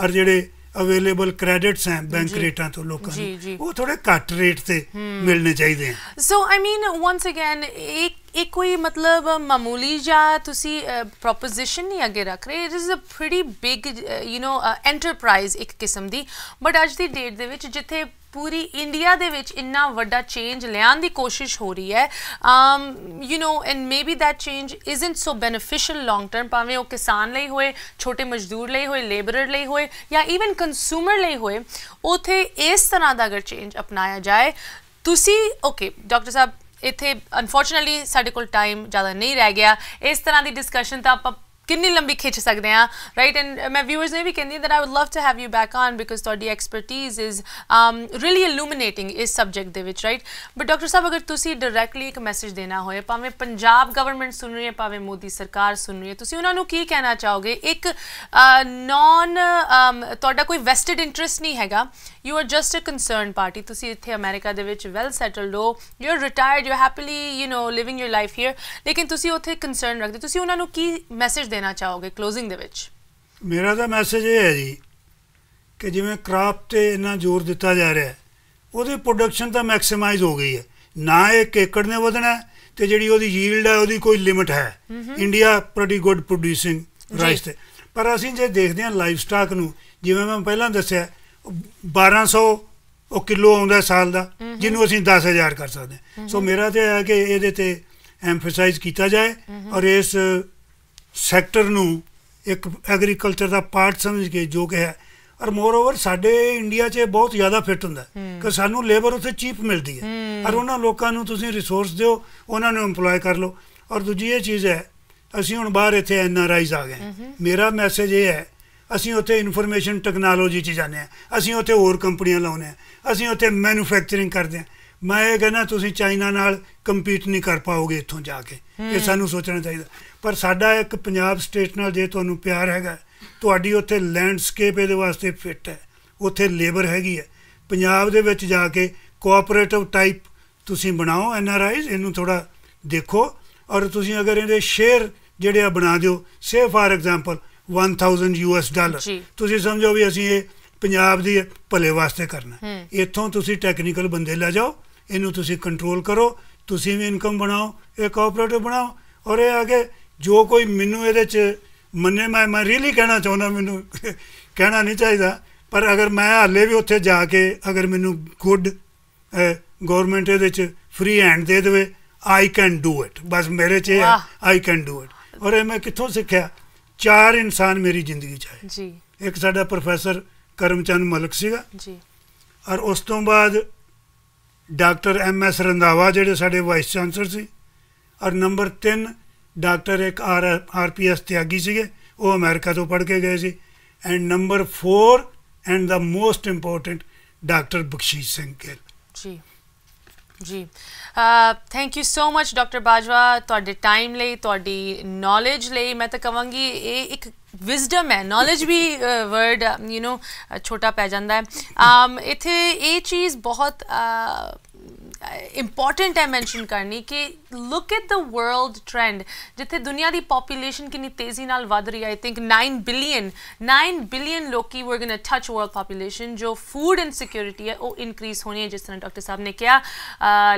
ਔਰ ਜਿਹੜੇ ਅਵੇਲੇਬਲ ਕ੍ਰੈਡਿਟਸ ਹੈ ਬੈਂਕ ਰੇਟਾਂ ਤੋਂ ਲੋਕਾਂ ਨੂੰ ਉਹ ਥੋੜੇ ਘੱਟ ਰੇਟ ਤੇ ਮਿਲਣੇ ਚਾਹੀਦੇ ਆ ਸੋ ਆਈ ਮੀਨ ਵਾਂਸ ਅਗੇਨ ਇੱਕ ਇਹ ਕੋਈ ਮਤਲਬ ਮਾਮੂਲੀ ਜਾਂ ਤੁਸੀਂ ਪ੍ਰੋਪੋਜੀਸ਼ਨ ਨਹੀਂ ਅੱਗੇ ਰੱਖ ਰਹੇ it is a pretty big you know enterprise ਇੱਕ ਕਿਸਮ ਦੀ ਬਟ ਅੱਜ ਦੀ ਡੇਟ ਦੇ ਵਿੱਚ ਜਿੱਥੇ ਪੂਰੀ ਇੰਡੀਆ ਦੇ ਵਿੱਚ ਇੰਨਾ ਵੱਡਾ ਚੇਂਜ ਲਿਆਉਣ ਦੀ ਕੋਸ਼ਿਸ਼ ਹੋ ਰਹੀ ਹੈ you know and and maybe that change isn't so beneficial long term ਭਾਵੇਂ ਉਹ ਕਿਸਾਨ ਲਈ ਹੋਏ ਛੋਟੇ ਮਜ਼ਦੂਰ ਲਈ ਹੋਏ ਲੇਬਰਰ ਲਈ ਹੋਏ ਜਾਂ ਇਵਨ ਕੰਜ਼ੂਮਰ ਲਈ ਹੋਏ ਉਥੇ ਇਸ ਤਰ੍ਹਾਂ ਦਾ ਅਗਰ ਚੇਂਜ ਅਪਣਾਇਆ ਜਾਏ ਤੁਸੀਂ ਓਕੇ ਡਾਕਟਰ ਸਾਹਿਬ ਇੱਥੇ ਅਨਫੋਰਚਨਟਲੀ ਸਾਡੇ ਕੋਲ ਟਾਈਮ ਜ਼ਿਆਦਾ ਨਹੀਂ ਰਹਿ ਗਿਆ ਇਸ ਤਰ੍ਹਾਂ ਦੀ ਡਿਸਕਸ਼ਨ ਤਾਂ ਆਪਾਂ ਕਿੰਨੀ ਲੰਬੀ ਖਿੱਚ ਸਕਦੇ ਆ ਰਾਈਟ ਐਂਡ ਮੈਂ ਵਿਊਅਰਸ ਨੇ ਵੀ ਕਹਿੰਦੀ that I would love to have you back on because ਤੁਹਾਡੀ expertise is um really illuminating ਇਸ ਸਬਜੈਕਟ ਦੇ ਵਿੱਚ ਰਾਈਟ ਬਟ ਡਾਕਟਰ ਸਾਹਿਬ ਅਗਰ ਤੁਸੀਂ ਡਾਇਰੈਕਟਲੀ ਇੱਕ ਮੈਸੇਜ ਦੇਣਾ ਹੋਏ ਭਾਵੇਂ ਪੰਜਾਬ ਗਵਰਨਮੈਂਟ ਸੁਣ ਰਹੀ ਹੈ ਭਾਵੇਂ ਮੋਦੀ ਸਰਕਾਰ ਸੁਣ ਰਹੀ ਹੈ ਤੁਸੀਂ ਉਹਨਾਂ ਨੂੰ ਕੀ ਕਹਿਣਾ ਚਾਹੋਗੇ ਇੱਕ ਨੌਨ ਤੁਹਾਡਾ ਕੋਈ ਵੈਸਟਡ ਇੰਟਰਸਟ ਨਹੀਂ ਹੈਗਾ you are just a concern party ਤੁਸੀਂ ਇੱਥੇ ਅਮਰੀਕਾ ਦੇ ਵਿੱਚ ਵੈਲ ਸੈਟਲਡ ਹੋ you are retired you happily you know living your life here ਲੇਕਿਨ ਤੁਸੀਂ ਉੱਥੇ ਕਨਸਰਨ ਰੱਖਦੇ ਤੁਸੀਂ ਉਹਨਾਂ ਨੂੰ ਕੀ ਮੈਸੇਜ ਦੇਣਾ ਚਾਹੋਗੇ ਕਲੋਜ਼ਿੰਗ ਦੇ ਵਿੱਚ ਮੇਰਾ ਤਾਂ ਮੈਸੇਜ ਇਹ ਹੈ ਜੀ ਕਿ ਜਿਵੇਂ ਕ੍ਰਾਪ ਤੇ ਇੰਨਾ ਜ਼ੋਰ ਦਿੱਤਾ ਜਾ ਰਿਹਾ ਹੈ ਉਹਦੀ ਪ੍ਰੋਡਕਸ਼ਨ ਤਾਂ ਮੈਕਸਿਮਾਈਜ਼ ਹੋ ਗਈ ਹੈ ਨਾ ਇਹ ਕੇਕੜ ਨੇ ਵਧਣਾ ਤੇ ਜਿਹੜੀ ਉਹਦੀ ਯੀਲਡ ਹੈ ਉਹਦੀ ਕੋਈ ਲਿਮਟ ਹੈ India pretty good producing rice ਤੇ ਪਰ ਅਸੀਂ ਜੇ ਦੇਖਦੇ ਹਾਂ ਲਾਈਫ ਸਟਾਕ ਨੂੰ ਜਿਵੇਂ ਮੈਂ ਪਹਿਲਾਂ ਦੱਸਿਆ 1200 ਉਹ ਕਿਲੋ ਆਉਂਦਾ ਸਾਲ ਦਾ ਜਿਹਨੂੰ ਅਸੀਂ 10000 ਕਰ ਸਕਦੇ ਹਾਂ ਸੋ ਮੇਰਾ ਤੇ ਹੈ ਕਿ ਇਹਦੇ ਤੇ ਐਮਫਸਾਈਜ਼ ਕੀਤਾ ਜਾਏ ਔਰ ਇਸ ਸੈਕਟਰ ਨੂੰ ਇੱਕ ਐਗਰੀਕਲਚਰ ਦਾ ਪਾਰਟ ਸਮਝ ਕੇ ਜੋ ਕਿ ਹੈ ਔਰ ਮੋਰ ਓਵਰ ਸਾਡੇ ਇੰਡੀਆ 'ਚ ਬਹੁਤ ਜ਼ਿਆਦਾ ਫਿੱਟ ਹੁੰਦਾ ਕਿ ਸਾਨੂੰ ਲੇਬਰ ਉੱਥੇ ਚੀਪ ਮਿਲਦੀ ਹੈ ਔਰ ਉਹਨਾਂ ਲੋਕਾਂ ਨੂੰ ਤੁਸੀਂ ਰਿਸੋਰਸ ਦਿਓ ਉਹਨਾਂ ਨੂੰ ਏਮਪਲੋਏ ਕਰ ਲਓ ਔਰ ਦੂਜੀ ਇਹ ਚੀਜ਼ ਹੈ ਅਸੀਂ ਹੁਣ ਬਾਹਰ ਇੱਥੇ ਐਨਆਰਆਈਜ਼ ਆ ਗਏ ਮੇਰਾ ਮੈਸੇਜ ਇਹ ਹੈ ਅਸੀਂ ਉੱਥੇ ਇਨਫੋਰਮੇਸ਼ਨ ਟੈਕਨੋਲੋਜੀ 'ਚ ਜਾਂਦੇ ਆ ਅਸੀਂ ਉੱਥੇ ਹੋਰ ਕੰਪਨੀਆਂ ਲਾਉਨੇ ਆ ਅਸੀਂ ਉੱਥੇ ਮੈਨੂਫੈਕਚਰਿੰਗ ਕਰਦੇ ਆ ਮੈਂ ਇਹ ਕਹਿੰਦਾ ਤੁਸੀਂ ਚਾਈਨਾ ਨਾਲ ਕੰਪੀਟ ਨਹੀਂ ਕਰ ਪਾਓਗੇ ਇੱਥੋਂ ਜਾ ਕੇ ਇਹ ਸਾਨੂੰ ਸੋਚਣਾ ਚਾਹੀਦਾ ਪਰ ਸਾਡਾ ਇੱਕ ਪੰਜਾਬ ਸਟੇਟ ਨਾਲ ਜੇ ਤੁਹਾਨੂੰ ਪਿਆਰ ਹੈਗਾ ਤੁਹਾਡੀ ਉੱਥੇ ਲੈਂਡਸਕੇਪ ਇਹਦੇ ਵਾਸਤੇ ਫਿੱਟ ਹੈ ਉੱਥੇ ਲੇਬਰ ਹੈਗੀ ਹੈ ਪੰਜਾਬ ਦੇ ਵਿੱਚ ਜਾ ਕੇ ਕੋਆਪਰੇਟਿਵ ਟਾਈਪ ਤੁਸੀਂ ਬਣਾਓ ਐਨ ਆਰ ਆਈਜ਼ ਇਹਨੂੰ ਥੋੜਾ ਦੇਖੋ ਔਰ ਤੁਸੀਂ ਅਗਰ ਇਹਦੇ ਸ਼ੇਅਰ ਜਿਹੜੇ ਆ ਬਣਾ ਦਿਓ say for example 1000 US dollar ਤੁਸੀਂ ਸਮਝੋ ਵੀ ਅਸੀਂ ਇਹ ਪੰਜਾਬ ਦੀ ਭਲੇ ਵਾਸਤੇ ਕਰਨਾ ਇੱਥੋਂ ਤੁਸੀਂ ਟੈਕਨੀਕਲ ਬੰਦੇ ਲੈ ਜਾਓ ਇਹਨੂੰ ਤੁਸੀਂ ਕੰਟਰੋਲ ਕਰੋ ਤੁਸੀਂ ਵੀ ਇਨਕਮ ਬਣਾਓ ਇਹ ਕੋਆਪਰੇਟਿਵ ਬਣਾਓ ਔਰ ਇਹ ਅੱਗੇ ਜੋ ਕੋਈ ਮੈਨੂੰ ਇਹਦੇ ਚ ਮੰਨੇ ਮੈਂ ਮੈਂ ਰੀਲੀ ਕਹਿਣਾ ਚਾਹੁੰਦਾ ਮੈਨੂੰ <laughs> ਕਹਿਣਾ ਨਹੀਂ ਚਾਹੀਦਾ ਪਰ ਅਗਰ ਮੈਂ ਹਾਲੇ ਵੀ ਉੱਥੇ ਜਾ ਕੇ ਅਗਰ ਮੈਨੂੰ ਗੁੱਡ ਗਵਰਨਮੈਂਟ ਇਹਦੇ ਚ ਫ੍ਰੀ ਹੈਂਡ ਦੇ ਦੇਵੇ ਆਈ ਕੈਨ ਡੂ ਇਟ ਬਸ ਮੇਰੇ ਚ ਆਈ ਕੈਨ ਡੂ ਇਟ ਔਰ ਇਹ ਮੈਂ ਕਿੱਥੋਂ ਸਿੱਖਿਆ ਚਾਰ ਇਨਸਾਨ ਮੇਰੀ ਜ਼ਿੰਦਗੀ 'ਚ ਆਏ ਜੀ ਇੱਕ ਸਾਡਾ ਪ੍ਰੋਫੈਸਰ ਕਰਮਚੰਦ ਮਲਕ ਸੀਗਾ ਜੀ ਔਰ ਉਸ ਤੋਂ ਬਾਅਦ ਡਾਕਟਰ ਐਮ ਐਸ ਰੰਦਾਵਾ ਜਿਹੜੇ ਸਾਡੇ ਵਾਈਸ ਚਾਂਸਲਰ ਸੀ ਔਰ ਨੰਬਰ 3 ਡਾਕਟਰ ਇੱਕ R R P S Tyagi ਸੀਗੇ ਉਹ ਅਮਰੀਕਾ ਤੋਂ ਪੜ੍ਹ ਕੇ ਗਏ ਸੀ and number 4 and the most important doctor Bakhshish Singh Gill ji ਜੀ thank you so much doctor Bajwa ਤੁਹਾਡੇ ਟਾਈਮ ਲਈ ਤੁਹਾਡੀ ਨੌਲੇਜ ਲਈ ਮੈਂ ਤਾਂ ਕਹਾਂਗੀ ਇਹ ਇੱਕ ਵਿਜ਼ਡਮ ਹੈ ਨੌਲੇਜ ਵੀ ਵਰਡ ਯੂ نو ਛੋਟਾ ਪੈ ਜਾਂਦਾ ਹੈ <laughs> um, ਇਥੇ ਇਹ ਚੀਜ਼ ਬਹੁਤ ਇੰਪੋਰਟੈਂਟ ਹੈ ਮੈਂਸ਼ਨ ਕਰਨੀ ਕਿ look at the world trend ਜਿੱਥੇ ਦੁਨੀਆ ਦੀ ਪੋਪੂਲੇਸ਼ਨ ਕਿੰਨੀ ਤੇਜ਼ੀ ਨਾਲ ਵਧ ਰਹੀ ਹੈ ਆਈ ਥਿੰਕ 9 ਬਿਲੀਅਨ 9 ਬਿਲੀਅਨ ਲੋਕੀ we're going to touch world population ਜੋ ਫੂਡ ਇਨਸਿਕਿਉਰਿਟੀ ਹੈ ਉਹ ਇਨਕਰੀਸ ਹੋਣੀ ਹੈ ਜਿਸ ਤਰ੍ਹਾਂ ਡਾਕਟਰ ਸਾਹਿਬ ਨੇ ਕਿਹਾ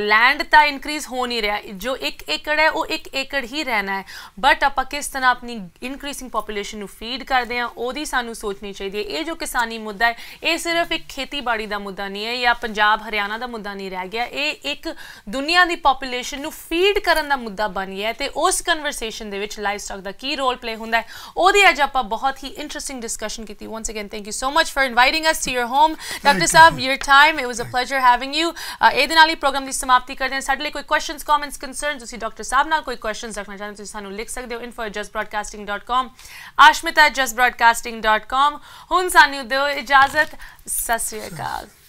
ਲੈਂਡ ਤਾਂ ਇਨਕਰੀਸ ਹੋ ਨਹੀਂ ਰਿਹਾ ਜੋ 1 ਏਕੜ ਹੈ ਉਹ 1 ਏਕੜ ਹੀ ਰਹਿਣਾ ਹੈ ਬਟ ਆਪਾਂ ਕਿਸ ਤਰ੍ਹਾਂ ਆਪਣੀ ਇਨਕਰੀਸਿੰਗ ਪੋਪੂਲੇਸ਼ਨ ਨੂੰ ਫੀਡ ਕਰਦੇ ਹਾਂ ਉਹਦੀ ਸਾਨੂੰ ਸੋਚਣੀ ਚਾਹੀਦੀ ਹੈ ਇਹ ਜੋ ਕਿਸਾਨੀ ਮੁੱਦਾ ਹੈ ਇਹ ਸਿਰਫ ਇੱਕ ਖੇਤੀਬਾੜੀ ਦਾ ਮੁੱਦਾ ਨਹੀਂ ਹੈ ਜਾਂ ਪੰਜਾਬ ਹਰਿਆਣਾ ਦਾ ਮੁੱਦਾ ਨਹੀਂ ਰਹਿ ਗਿਆ ਇਹ ਇੱਕ ਦੁਨੀਆ ਦੀ ਪੋਪੂਲੇਸ਼ਨ ਨੂੰ ਫੀਡ ਕਰਨ ਦਾ ਮੁੱਦਾ ਬਣ ਗਿਆ ਹੈ ਤੇ ਉਸ ਕਨਵਰਸੇਸ਼ਨ ਦੇ ਵਿੱਚ ਲਾਈਵ ਸਟਾਕ ਦਾ ਕੀ ਰੋਲ ਪਲੇ ਹੁੰਦਾ ਹੈ ਉਹਦੀ ਅੱਜ ਆਪਾਂ ਬਹੁਤ ਹੀ ਇੰਟਰਸਟਿੰਗ ਡਿਸਕਸ਼ਨ ਕੀਤੀ once again thank you so much for inviting us to your home doctor ਸਾਹਿਬ your time it was a pleasure having you ਇਹ ਦਿਨ ਵਾਲੀ ਪ੍ਰੋਗਰਾਮ ਦੀ ਸਮਾਪਤੀ ਕਰਦੇ ਹਾਂ ਸਾਡੇ ਲਈ ਕੋਈ ਕੁਐਸਚਨਸ ਕਮੈਂਟਸ ਕਨਸਰਨਸ ਤੁਸੀਂ ਡਾਕਟਰ ਸਾਹਿਬ ਨਾਲ ਕੋਈ ਕੁਐਸਚਨਸ ਰੱਖਣਾ ਚਾਹੁੰਦੇ ਤੁਸੀਂ ਸਾਨੂੰ ਲਿਖ ਸਕਦੇ ਹੋ info@justbroadcasting.com ashmita@justbroadcasting.com ਹੁਣ ਸਾਨੂੰ ਦਿਓ ਇਜਾਜ਼ਤ ਸਤਿ